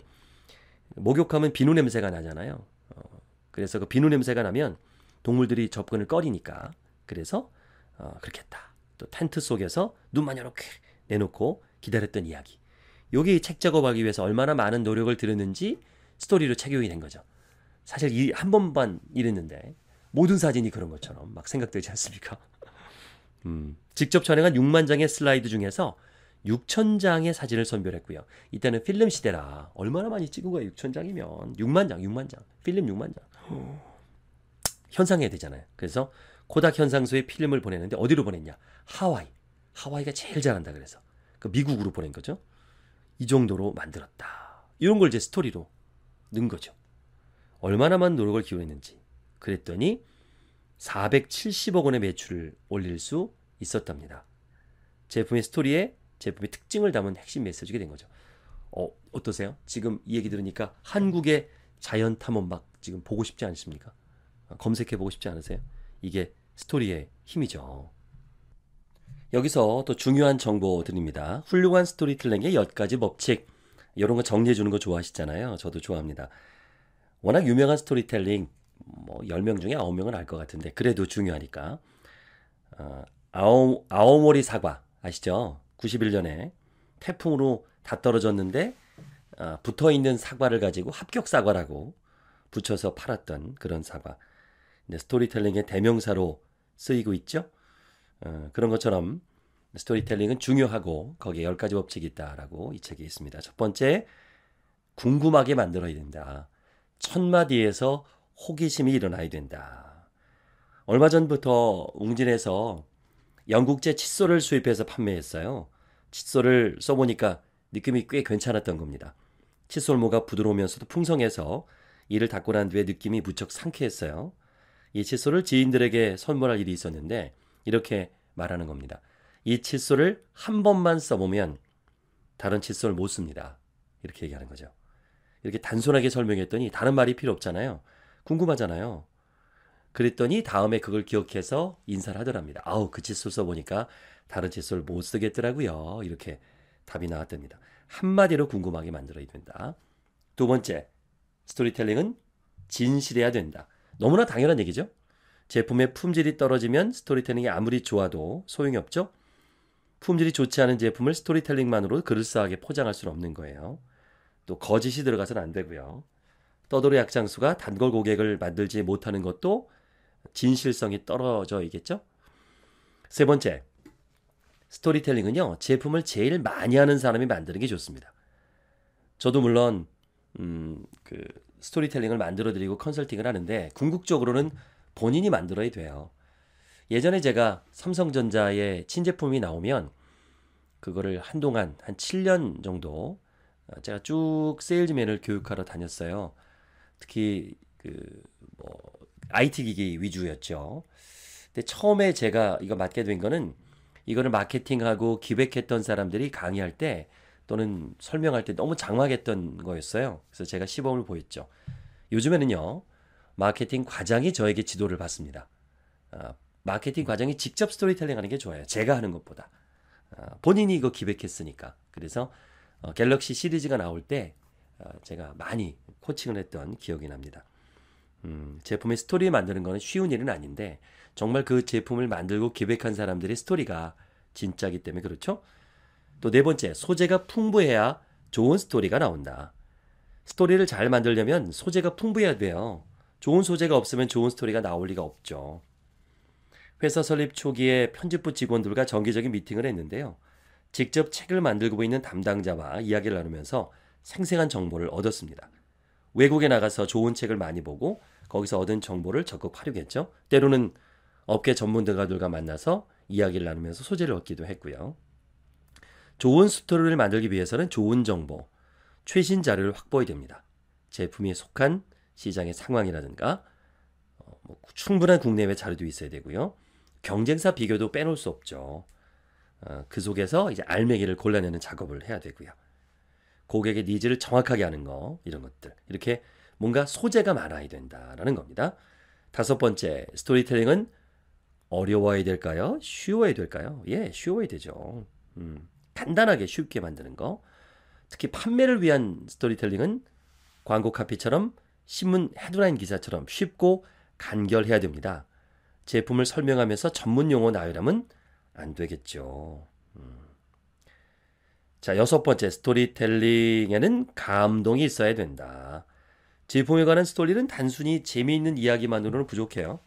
목욕하면 비누 냄새가 나잖아요. 어, 그래서 그 비누 냄새가 나면 동물들이 접근을 꺼리니까 그래서 어, 그렇게 했다. 또 텐트 속에서 눈만 이렇게 내놓고 기다렸던 이야기. 여기 책 작업하기 위해서 얼마나 많은 노력을 들였는지 스토리로 착용이 된 거죠. 사실 이 한번만 이랬는데 모든 사진이 그런 것처럼 막 생각되지 않습니까? [laughs] 음, 직접 촬영한 6만 장의 슬라이드 중에서 6천 장의 사진을 선별했고요. 이때는 필름 시대라 얼마나 많이 찍은 거야 6천 장이면 6만 장, 6만 장, 필름 6만 장. 현상해야 되잖아요. 그래서 코닥 현상소에 필름을 보냈는데 어디로 보냈냐? 하와이. 하와이가 제일 잘한다 그래서 그 미국으로 보낸 거죠. 이 정도로 만들었다. 이런 걸 이제 스토리로 는 거죠. 얼마나 많은 노력을 기울였는지. 그랬더니 470억 원의 매출을 올릴 수 있었답니다. 제품의 스토리에 제품의 특징을 담은 핵심 메시지가 된 거죠. 어, 어떠세요? 지금 이 얘기 들으니까 한국의 자연 탐험 막 지금 보고 싶지 않습니까? 아, 검색해 보고 싶지 않으세요? 이게 스토리의 힘이죠. 여기서 더 중요한 정보 드립니다. 훌륭한 스토리텔링의 10가지 법칙. 이런 거 정리해 주는 거 좋아하시잖아요. 저도 좋아합니다. 워낙 유명한 스토리텔링 뭐 10명 중에 9명은 알 것 같은데 그래도 중요하니까. 어, 아오, 아오모리 사과 아시죠? 91년에 태풍으로 다 떨어졌는데 어, 붙어 있는 사과를 가지고 합격 사과라고 붙여서 팔았던 그런 사과. 근데 스토리텔링의 대명사로 쓰이고 있죠. 어, 그런 것처럼 스토리텔링은 중요하고 거기에 열 가지 법칙이 있다라고 이 책에 있습니다. 첫 번째, 궁금하게 만들어야 된다. 첫 마디에서 호기심이 일어나야 된다. 얼마 전부터 웅진에서 영국제 칫솔을 수입해서 판매했어요. 칫솔을 써보니까 느낌이 꽤 괜찮았던 겁니다. 칫솔모가 부드러우면서도 풍성해서 이를 닦고 난 뒤에 느낌이 무척 상쾌했어요. 이 칫솔을 지인들에게 선물할 일이 있었는데 이렇게 말하는 겁니다. 이 칫솔을 한 번만 써보면 다른 칫솔 못 씁니다. 이렇게 얘기하는 거죠. 이렇게 단순하게 설명했더니 다른 말이 필요 없잖아요. 궁금하잖아요. 그랬더니 다음에 그걸 기억해서 인사를 하더랍니다. 아우, 그 칫솔 써보니까 다른 칫솔 못 쓰겠더라고요. 이렇게 답이 나왔답니다. 한마디로 궁금하게 만들어야 된다. 두 번째, 스토리텔링은 진실해야 된다. 너무나 당연한 얘기죠. 제품의 품질이 떨어지면 스토리텔링이 아무리 좋아도 소용이 없죠. 품질이 좋지 않은 제품을 스토리텔링만으로 그럴싸하게 포장할 수는 없는 거예요. 또 거짓이 들어가서는 안 되고요. 떠돌이 약장수가 단골 고객을 만들지 못하는 것도 진실성이 떨어져 있겠죠? 세 번째, 스토리텔링은요, 제품을 제일 많이 하는 사람이 만드는 게 좋습니다. 저도 물론, 음, 그, 스토리텔링을 만들어드리고 컨설팅을 하는데, 궁극적으로는 본인이 만들어야 돼요. 예전에 제가 삼성전자의 친제품이 나오면 그거를 한동안 한 7년 정도 어, 제가 쭉 세일즈맨을 교육하러 다녔어요. 특히 그뭐 IT 기기 위주였죠. 근데 처음에 제가 이거 맡게 된 거는 이거를 마케팅하고 기획했던 사람들이 강의할 때 또는 설명할 때 너무 장황했던 거였어요. 그래서 제가 시범을 보였죠. 요즘에는요 마케팅 과장이 저에게 지도를 받습니다. 아, 마케팅 음. 과정이 직접 스토리텔링 하는 게 좋아요. 제가 하는 것보다. 아, 본인이 이거 기획했으니까. 그래서 어, 갤럭시 시리즈가 나올 때 어, 제가 많이 코칭을 했던 기억이 납니다. 음, 제품의 스토리 만드는 거는 쉬운 일은 아닌데 정말 그 제품을 만들고 기획한 사람들의 스토리가 진짜기 때문에 그렇죠. 또 네 번째, 소재가 풍부해야 좋은 스토리가 나온다. 스토리를 잘 만들려면 소재가 풍부해야 돼요. 좋은 소재가 없으면 좋은 스토리가 나올 리가 없죠. 회사 설립 초기에 편집부 직원들과 정기적인 미팅을 했는데요. 직접 책을 만들고 있는 담당자와 이야기를 나누면서 생생한 정보를 얻었습니다. 외국에 나가서 좋은 책을 많이 보고 거기서 얻은 정보를 적극 활용했죠. 때로는 업계 전문가들과 만나서 이야기를 나누면서 소재를 얻기도 했고요. 좋은 스토리를 만들기 위해서는 좋은 정보, 최신 자료를 확보해야 됩니다. 제품이 속한 시장의 상황이라든가 어, 뭐 충분한 국내외 자료도 있어야 되고요. 경쟁사 비교도 빼놓을 수 없죠. 어, 그 속에서 이제 알맹이를 골라내는 작업을 해야 되고요. 고객의 니즈를 정확하게 하는 거 이런 것들 이렇게 뭔가 소재가 많아야 된다라는 겁니다. 다섯 번째 스토리텔링은 어려워야 될까요? 쉬워야 될까요? 예, 쉬워야 되죠. 음, 간단하게 쉽게 만드는 거. 특히 판매를 위한 스토리텔링은 광고 카피처럼 신문 헤드라인 기사처럼 쉽고 간결해야 됩니다. 제품을 설명하면서 전문 용어 나열하면 안 되겠죠. 음. 자, 여섯 번째 스토리텔링에는 감동이 있어야 된다. 제품에 관한 스토리는 단순히 재미있는 이야기만으로는 부족해요.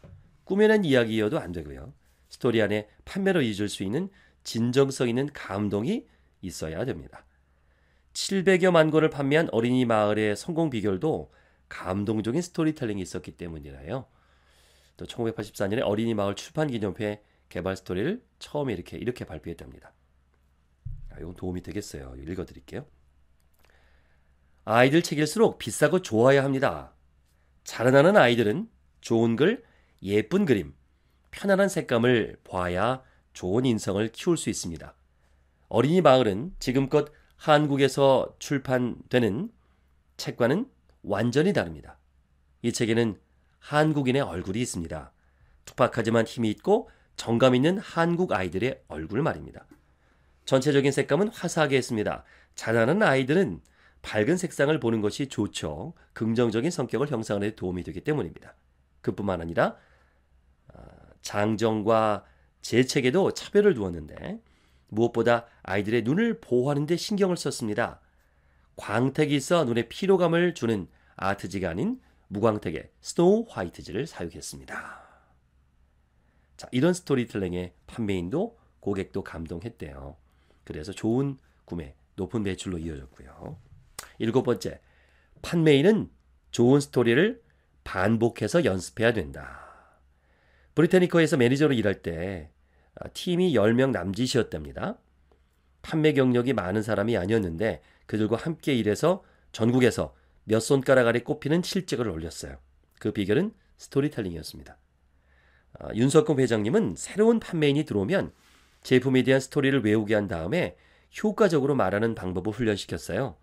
꾸며낸 이야기여도 안 되고요. 스토리 안에 판매로 잊을 수 있는 진정성 있는 감동이 있어야 됩니다. 700여만 권을 판매한 어린이 마을의 성공 비결도 감동적인 스토리텔링이 있었기 때문이라요. 또 1984년에 어린이 마을 출판 기념회 개발 스토리를 처음에 이렇게 이렇게 발표했답니다. 아, 이건 도움이 되겠어요. 읽어드릴게요. 아이들 책일수록 비싸고 좋아야 합니다. 자라나는 아이들은 좋은 글, 예쁜 그림, 편안한 색감을 봐야 좋은 인성을 키울 수 있습니다. 어린이 마을은 지금껏 한국에서 출판되는 책과는 완전히 다릅니다. 이 책에는 한국인의 얼굴이 있습니다. 투박하지만 힘이 있고 정감 있는 한국 아이들의 얼굴 말입니다. 전체적인 색감은 화사하게 했습니다. 자라는 아이들은 밝은 색상을 보는 것이 좋죠. 긍정적인 성격을 형성하는 데 도움이 되기 때문입니다. 그뿐만 아니라 아, 장정과 재책에도 차별을 두었는데 무엇보다 아이들의 눈을 보호하는 데 신경을 썼습니다. 광택이 있어 눈에 피로감을 주는 아트지가 아닌 무광택의 스노우 화이트즈를 사육했습니다. 자, 이런 스토리텔링에 판매인도 고객도 감동했대요. 그래서 좋은 구매, 높은 매출로 이어졌고요. 일곱 번째, 판매인은 좋은 스토리를 반복해서 연습해야 된다. 브리테니커에서 매니저로 일할 때 아, 팀이 10명 남짓이었답니다. 판매 경력이 많은 사람이 아니었는데 그들과 함께 일해서 전국에서 몇 손가락 아래 꼽히는 실적을 올렸어요. 그 비결은 스토리텔링이었습니다. 아, 윤석근 회장님은 새로운 판매인이 들어오면 제품에 대한 스토리를 외우게 한 다음에 효과적으로 말하는 방법을 훈련시켰어요.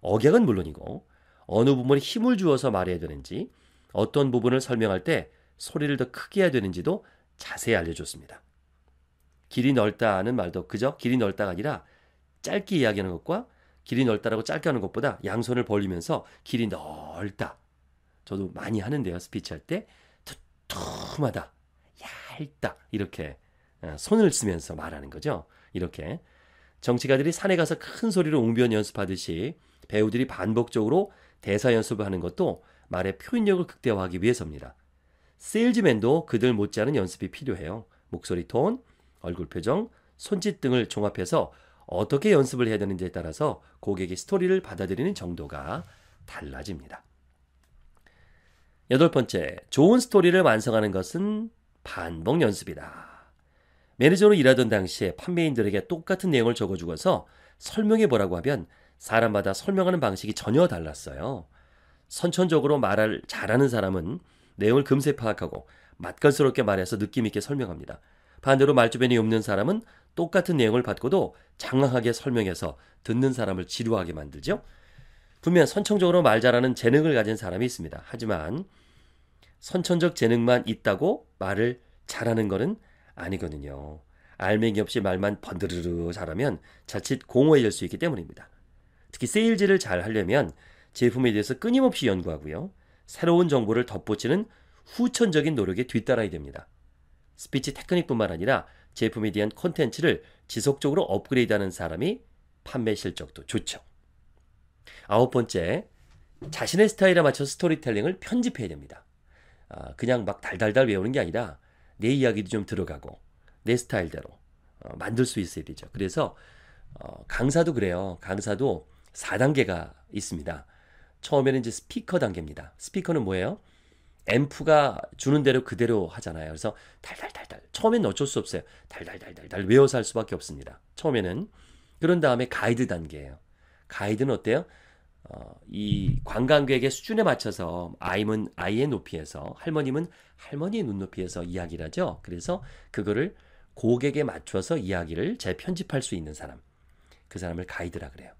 억양은 물론이고 어느 부분에 힘을 주어서 말해야 되는지 어떤 부분을 설명할 때 소리를 더 크게 해야 되는지도 자세히 알려줬습니다. 길이 넓다는 하 말도 그저 길이 넓다가 아니라 짧게 이야기하는 것과 길이 넓다라고 짧게 하는 것보다 양손을 벌리면서 길이 넓다. 저도 많이 하는데요. 스피치 할때 두툼하다. 얇다. 이렇게 어, 손을 쓰면서 말하는 거죠. 이렇게 정치가들이 산에 가서 큰 소리로 웅변 연습하듯이 배우들이 반복적으로 대사 연습을 하는 것도 말의 표현력을 극대화하기 위해서입니다. 세일즈맨도 그들 못지않은 연습이 필요해요. 목소리 톤, 얼굴 표정, 손짓 등을 종합해서 어떻게 연습을 해야 되는지에 따라서 고객의 스토리를 받아들이는 정도가 달라집니다. 여덟 번째, 좋은 스토리를 완성하는 것은 반복 연습이다. 매니저로 일하던 당시에 판매인들에게 똑같은 내용을 적어주어서 설명해 보라고 하면 사람마다 설명하는 방식이 전혀 달랐어요. 선천적으로 말을 잘하는 사람은 내용을 금세 파악하고 맛깔스럽게 말해서 느낌 있게 설명합니다. 반대로 말주변이 없는 사람은 똑같은 내용을 받고도 장황하게 설명해서 듣는 사람을 지루하게 만들죠. 분명 선천적으로 말 잘하는 재능을 가진 사람이 있습니다. 하지만 선천적 재능만 있다고 말을 잘하는 것은 아니거든요. 알맹이 없이 말만 번드르르 잘하면 자칫 공허해질 수 있기 때문입니다. 특히 세일즈를 잘 하려면 제품에 대해서 끊임없이 연구하고요. 새로운 정보를 덧붙이는 후천적인 노력에 뒤따라야 됩니다. 스피치 테크닉뿐만 아니라 제품에 대한 콘텐츠를 지속적으로 업그레이드하는 사람이 판매 실적도 좋죠. 아홉 번째, 자신의 스타일에 맞춰 스토리텔링을 편집해야 됩니다. 아, 그냥 막 달달달 외우는 게 아니라 내 이야기도 좀 들어가고 내 스타일대로 어, 만들 수 있어야 되죠. 그래서 어, 강사도 그래요. 강사도 4단계가 있습니다. 처음에는 이제 스피커 단계입니다. 스피커는 뭐예요? 앰프가 주는 대로 그대로 하잖아요. 그래서 달달달달. 처음엔 어쩔 수 없어요. 달달달달달 외워서 할 수밖에 없습니다. 처음에는 그런 다음에 가이드 단계예요. 가이드는 어때요? 어, 이 관광객의 수준에 맞춰서 아이는 아이의 높이에서 할머님은 할머니의 눈높이에서 이야기를 하죠. 그래서 그거를 고객에 맞춰서 이야기를 잘편집할수 있는 사람. 그 사람을 가이드라 그래요.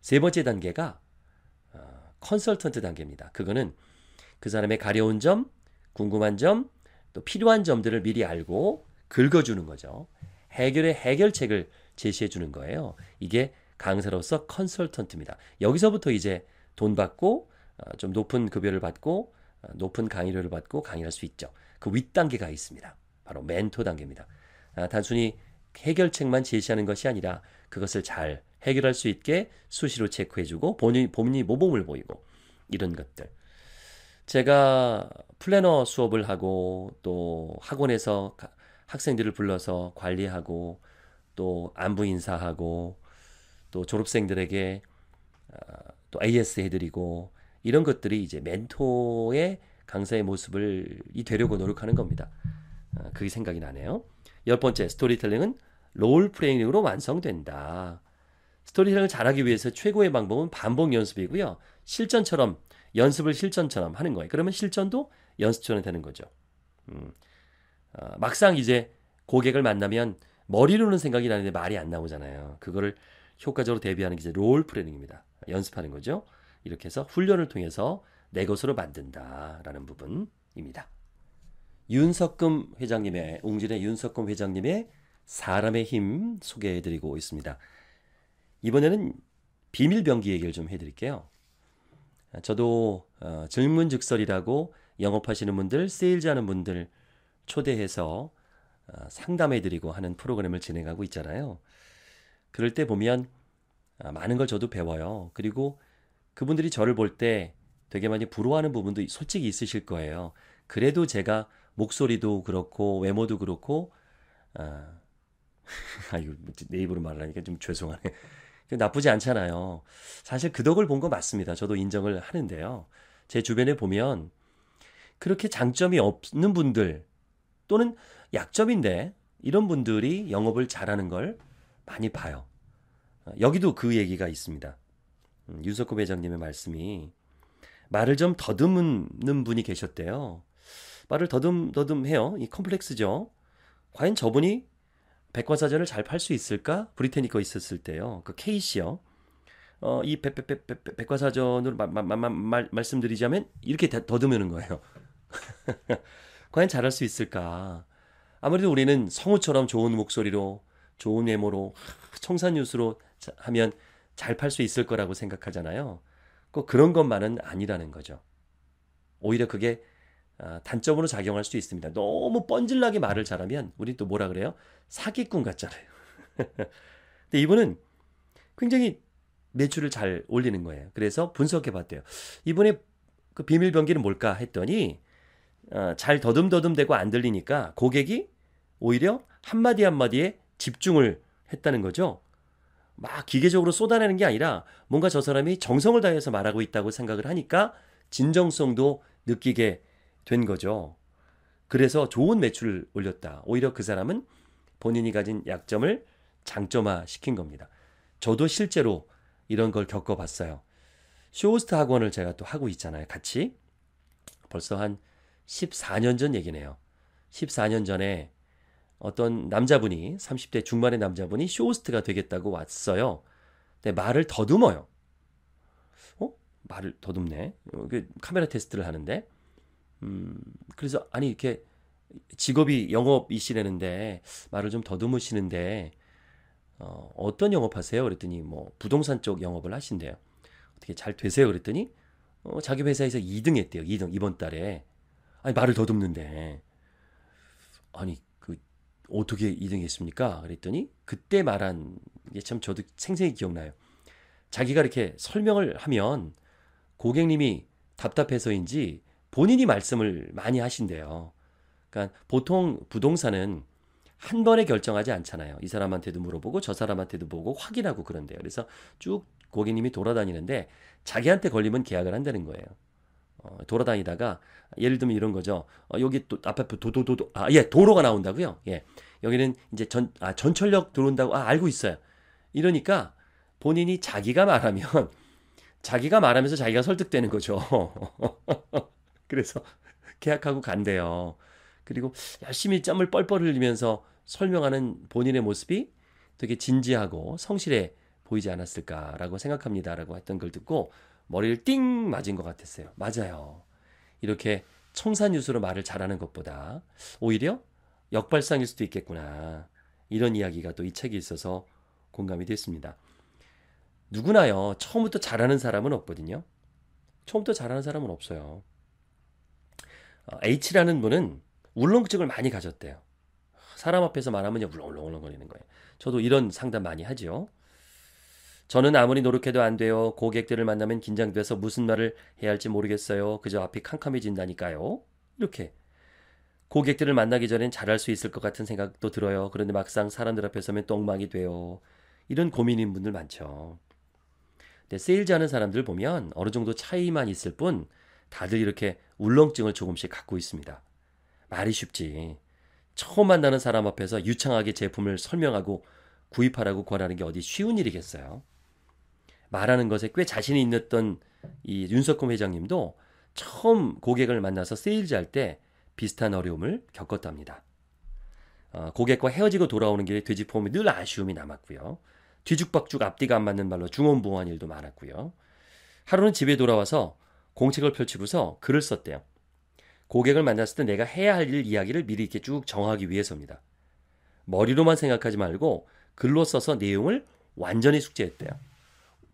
세 번째 단계가 어, 컨설턴트 단계입니다. 그거는 그 사람의 가려운 점, 궁금한 점, 또 필요한 점들을 미리 알고 긁어주는 거죠. 해결의 해결책을 제시해 주는 거예요. 이게 강사로서 컨설턴트입니다. 여기서부터 이제 돈 받고 어, 좀 높은 급여를 받고 어, 높은 강의료를 받고 강의할 수 있죠. 그 윗단계가 있습니다. 바로 멘토 단계입니다. 아, 단순히 해결책만 제시하는 것이 아니라 그것을 잘 해결할 수 있게 수시로 체크해주고 본인 본인이 모범을 보이고 이런 것들. 제가 플래너 수업을 하고 또 학원에서 학생들을 불러서 관리하고 또 안부 인사하고 또 졸업생들에게 아, 또 AS 해드리고 이런 것들이 이제 멘토의 강사의 모습을 이 되려고 노력하는 겁니다. 아, 그게 생각이 나네요. 열 번째 스토리텔링은 롤 플레이잉으로 완성된다. 스토리텔링을 잘하기 위해서 최고의 방법은 반복 연습이고요. 실전처럼 연습을 실전처럼 하는 거예요. 그러면 실전도 연습처럼 되는 거죠. 음, 어, 막상 이제 고객을 만나면 머리로는 생각이 나는데 말이 안 나오잖아요. 그거를 효과적으로 대비하는 게 이제 롤 프레닝입니다. 연습하는 거죠. 이렇게 해서 훈련을 통해서 내 것으로 만든다라는 부분입니다. 윤석금 회장님의 웅진의 윤석금 회장님의 사람의 힘 소개해드리고 있습니다. 이번에는 비밀병기 얘기를 좀 해드릴게요. 저도 어, 질문즉설이라고 영업하시는 분들, 세일즈하는 분들 초대해서 어, 상담해드리고 하는 프로그램을 진행하고 있잖아요. 그럴 때 보면 아, 많은 걸 저도 배워요. 그리고 그분들이 저를 볼 때 되게 많이 부러워하는 부분도 솔직히 있으실 거예요. 그래도 제가 목소리도 그렇고 외모도 그렇고 아, 아유 내 입으로 말하니까 좀 죄송하네. 나쁘지 않잖아요. 사실 그 덕을 본 거 맞습니다. 저도 인정을 하는데요. 제 주변에 보면 그렇게 장점이 없는 분들 또는 약점인데 이런 분들이 영업을 잘하는 걸 많이 봐요. 여기도 그 얘기가 있습니다. 윤석호 음, 회장님의 말씀이 말을 좀 더듬는 분이 계셨대요. 말을 더듬더듬해요. 이 컴플렉스죠. 과연 저분이 백과사전을 잘 팔 수 있을까? 브리테니거 있었을 때요. 그 케이시요. 어, 이 백, 백, 백, 백, 백, 과사전으로 마, 마, 마, 마, 말, 말씀드리자면 이렇게 더듬으는 거예요. [laughs] 과연 잘 할 수 있을까? 아무래도 우리는 성우처럼 좋은 목소리로, 좋은 외모로, 청산유수로 하면 잘 팔 수 있을 거라고 생각하잖아요. 꼭 그런 것만은 아니라는 거죠. 오히려 그게 아, 단점으로 작용할 수 있습니다. 너무 뻔질나게 말을 잘하면 우리 또 뭐라 그래요? 사기꾼 같잖아요. [laughs] 근데 이분은 굉장히 매출을 잘 올리는 거예요. 그래서 분석해 봤대요. 이번에 그 비밀 변기는 뭘까 했더니 어, 잘 더듬더듬대고 안 들리니까 고객이 오히려 한마디 한마디에 집중을 했다는 거죠. 막 기계적으로 쏟아내는 게 아니라 뭔가 저 사람이 정성을 다해서 말하고 있다고 생각을 하니까 진정성도 느끼게 된 거죠. 그래서 좋은 매출을 올렸다. 오히려 그 사람은 본인이 가진 약점을 장점화 시킨 겁니다. 저도 실제로 이런 걸 겪어봤어요. 쇼호스트 학원을 제가 또 하고 있잖아요. 같이. 벌써 한 14년 전 얘기네요. 14년 전에 어떤 남자분이, 30대 중반의 남자분이 쇼호스트가 되겠다고 왔어요. 근데 말을 더듬어요. 어? 말을 더듬네. 어, 그 카메라 테스트를 하는데. 음, 그래서 아니 이렇게 직업이 영업이시라는데 말을 좀 더듬으시는데 어, 어떤 영업하세요? 그랬더니 뭐 부동산 쪽 영업을 하신대요. 어떻게 잘 되세요? 그랬더니 어, 자기 회사에서 2등 했대요. 2등 이번 달에 아니 말을 더듬는데 아니 그 어떻게 2등 했습니까? 그랬더니 그때 말한 게 참 저도 생생히 기억나요. 자기가 이렇게 설명을 하면 고객님이 답답해서인지 본인이 말씀을 많이 하신대요. 그러니까 보통 부동산은 한 번에 결정하지 않잖아요. 이 사람한테도 물어보고 저 사람한테도 보고 확인하고 그런데요. 그래서 쭉 고객님이 돌아다니는데 자기한테 걸리면 계약을 한다는 거예요. 어, 돌아다니다가 예를 들면 이런 거죠. 어, 여기 또 아파트 도도도도 아 예 도로가 나온다고요. 예 여기는 이제 전 아 전철역 들어온다고 아 알고 있어요. 이러니까 본인이 자기가 말하면 [laughs] 자기가 말하면서 자기가 설득되는 거죠. [laughs] 그래서 [laughs] 계약하고 간대요. 그리고 열심히 짬을 뻘뻘 흘리면서 설명하는 본인의 모습이 되게 진지하고 성실해 보이지 않았을까라고 생각합니다라고 했던 걸 듣고 머리를 띵 맞은 것 같았어요. 맞아요. 이렇게 청산유수로 말을 잘하는 것보다 오히려 역발상일 수도 있겠구나. 이런 이야기가 또 이 책에 있어서 공감이 됐습니다. 누구나요. 처음부터 잘하는 사람은 없거든요. 처음부터 잘하는 사람은 없어요. 어, H라는 분은 울렁증을 많이 가졌대요. 사람 앞에서 말하면 울렁울렁거리는 거예요. 저도 이런 상담 많이 하지요. 저는 아무리 노력해도 안 돼요. 고객들을 만나면 긴장돼서 무슨 말을 해야 할지 모르겠어요. 그저 앞이 캄캄해진다니까요. 이렇게 고객들을 만나기 전엔 잘할 수 있을 것 같은 생각도 들어요. 그런데 막상 사람들 앞에 서면 똥망이 돼요. 이런 고민인 분들 많죠. 근데 세일즈 하는 사람들 보면 어느 정도 차이만 있을 뿐 다들 이렇게 울렁증을 조금씩 갖고 있습니다. 말이 쉽지. 처음 만나는 사람 앞에서 유창하게 제품을 설명하고 구입하라고 권하는 게 어디 쉬운 일이겠어요. 말하는 것에 꽤 자신이 있었던 이윤석금 회장님도 처음 고객을 만나서 세일즈 할 때 비슷한 어려움을 겪었답니다. 어, 고객과 헤어지고 돌아오는 길에 되짚어보면 늘 아쉬움이 남았고요. 뒤죽박죽 앞뒤가 안 맞는 말로 중언부언한 일도 많았고요. 하루는 집에 돌아와서 공책을 펼치고서 글을 썼대요. 고객을 만났을 때 내가 해야 할 일 이야기를 미리 이렇게 쭉 정하기 위해서입니다. 머리로만 생각하지 말고 글로 써서 내용을 완전히 숙제했대요.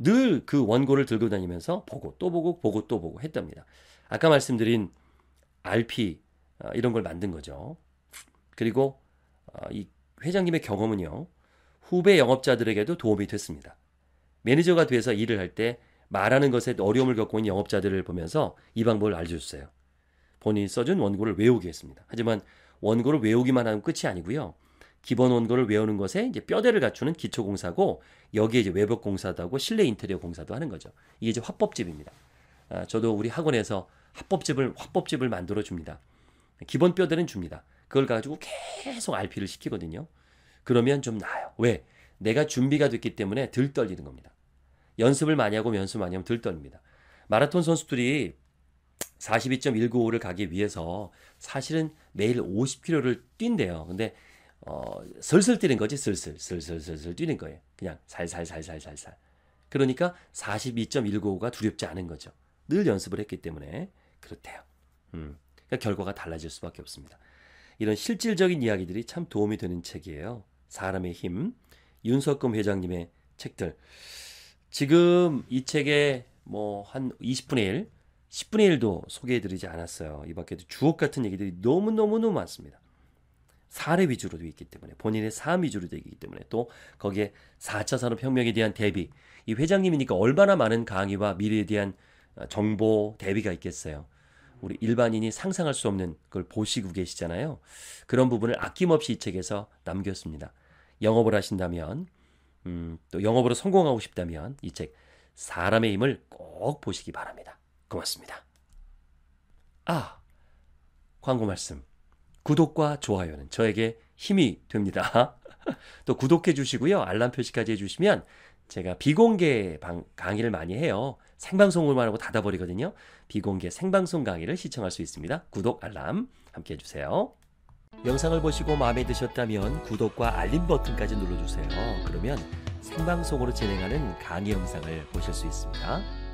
늘 그 원고를 들고 다니면서 보고 또 보고 보고 또 보고 했답니다. 아까 말씀드린 RP 어, 이런 걸 만든 거죠. 그리고 어, 이 회장님의 경험은요. 후배 영업자들에게도 도움이 됐습니다. 매니저가 돼서 일을 할때 말하는 것에 어려움을 겪고 있는 영업자들을 보면서 이 방법을 알려줬어요. 본인이 써준 원고를 외우게 했습니다. 하지만 원고를 외우기만 하면 끝이 아니고요. 기본 원고를 외우는 것에 이제 뼈대를 갖추는 기초 공사고 여기에 이제 외벽 공사도 하고 실내 인테리어 공사도 하는 거죠. 이게 이제 화법집입니다. 아, 저도 우리 학원에서 화법집을 화법집을 만들어 줍니다. 기본 뼈대는 줍니다. 그걸 가지고 계속 RP를 시키거든요. 그러면 좀 나아요. 왜? 내가 준비가 됐기 때문에 덜 떨리는 겁니다. 연습을 많이 하고 연습 많이 하면 들떠입니다. 마라톤 선수들이 42.195를 가기 위해서 사실은 매일 50km를 뛴대요. 근데 어, 슬슬 뛰는 거지 슬슬 슬슬 슬슬 뛰는 거예요. 그냥 살살살살살살. 그러니까 42.195가 두렵지 않은 거죠. 늘 연습을 했기 때문에 그렇대요. 음, 그러니까 결과가 달라질 수밖에 없습니다. 이런 실질적인 이야기들이 참 도움이 되는 책이에요. 사람의 힘, 윤석금 회장님의 책들. 지금 이책에뭐한 20분의 1, 10분의 1도 소개해드리지 않았어요. 이 밖에도 주옥 같은 얘기들이 너무너무너무 많습니다. 사례 위주로 되어 있기 때문에 본인의 삶 위주로 되어 있기 때문에 또 거기에 4차 산업혁명에 대한 대비 이 회장님이니까 얼마나 많은 강의와 미래에 대한 어, 정보 대비가 있겠어요. 우리 일반인이 상상할 수 없는 걸 보시고 계시잖아요. 그런 부분을 아낌없이 이 책에서 남겼습니다. 영업을 하신다면 음, 또 영업으로 성공하고 싶다면 이 책 사람의 힘을 꼭 보시기 바랍니다. 고맙습니다. 아, 광고 말씀. 구독과 좋아요는 저에게 힘이 됩니다. [laughs] 또 구독해 주시고요. 알람 표시까지 해 주시면 제가 비공개 방, 강의를 많이 해요. 생방송으로 하고 닫아버리거든요. 비공개 생방송 강의를 시청할 수 있습니다. 구독, 알람 함께 해주세요. 영상을 보시고 마음에 드셨다면 구독과 알림 버튼까지 눌러주세요. 그러면 생방송으로 진행하는 강의 영상을 보실 수 있습니다.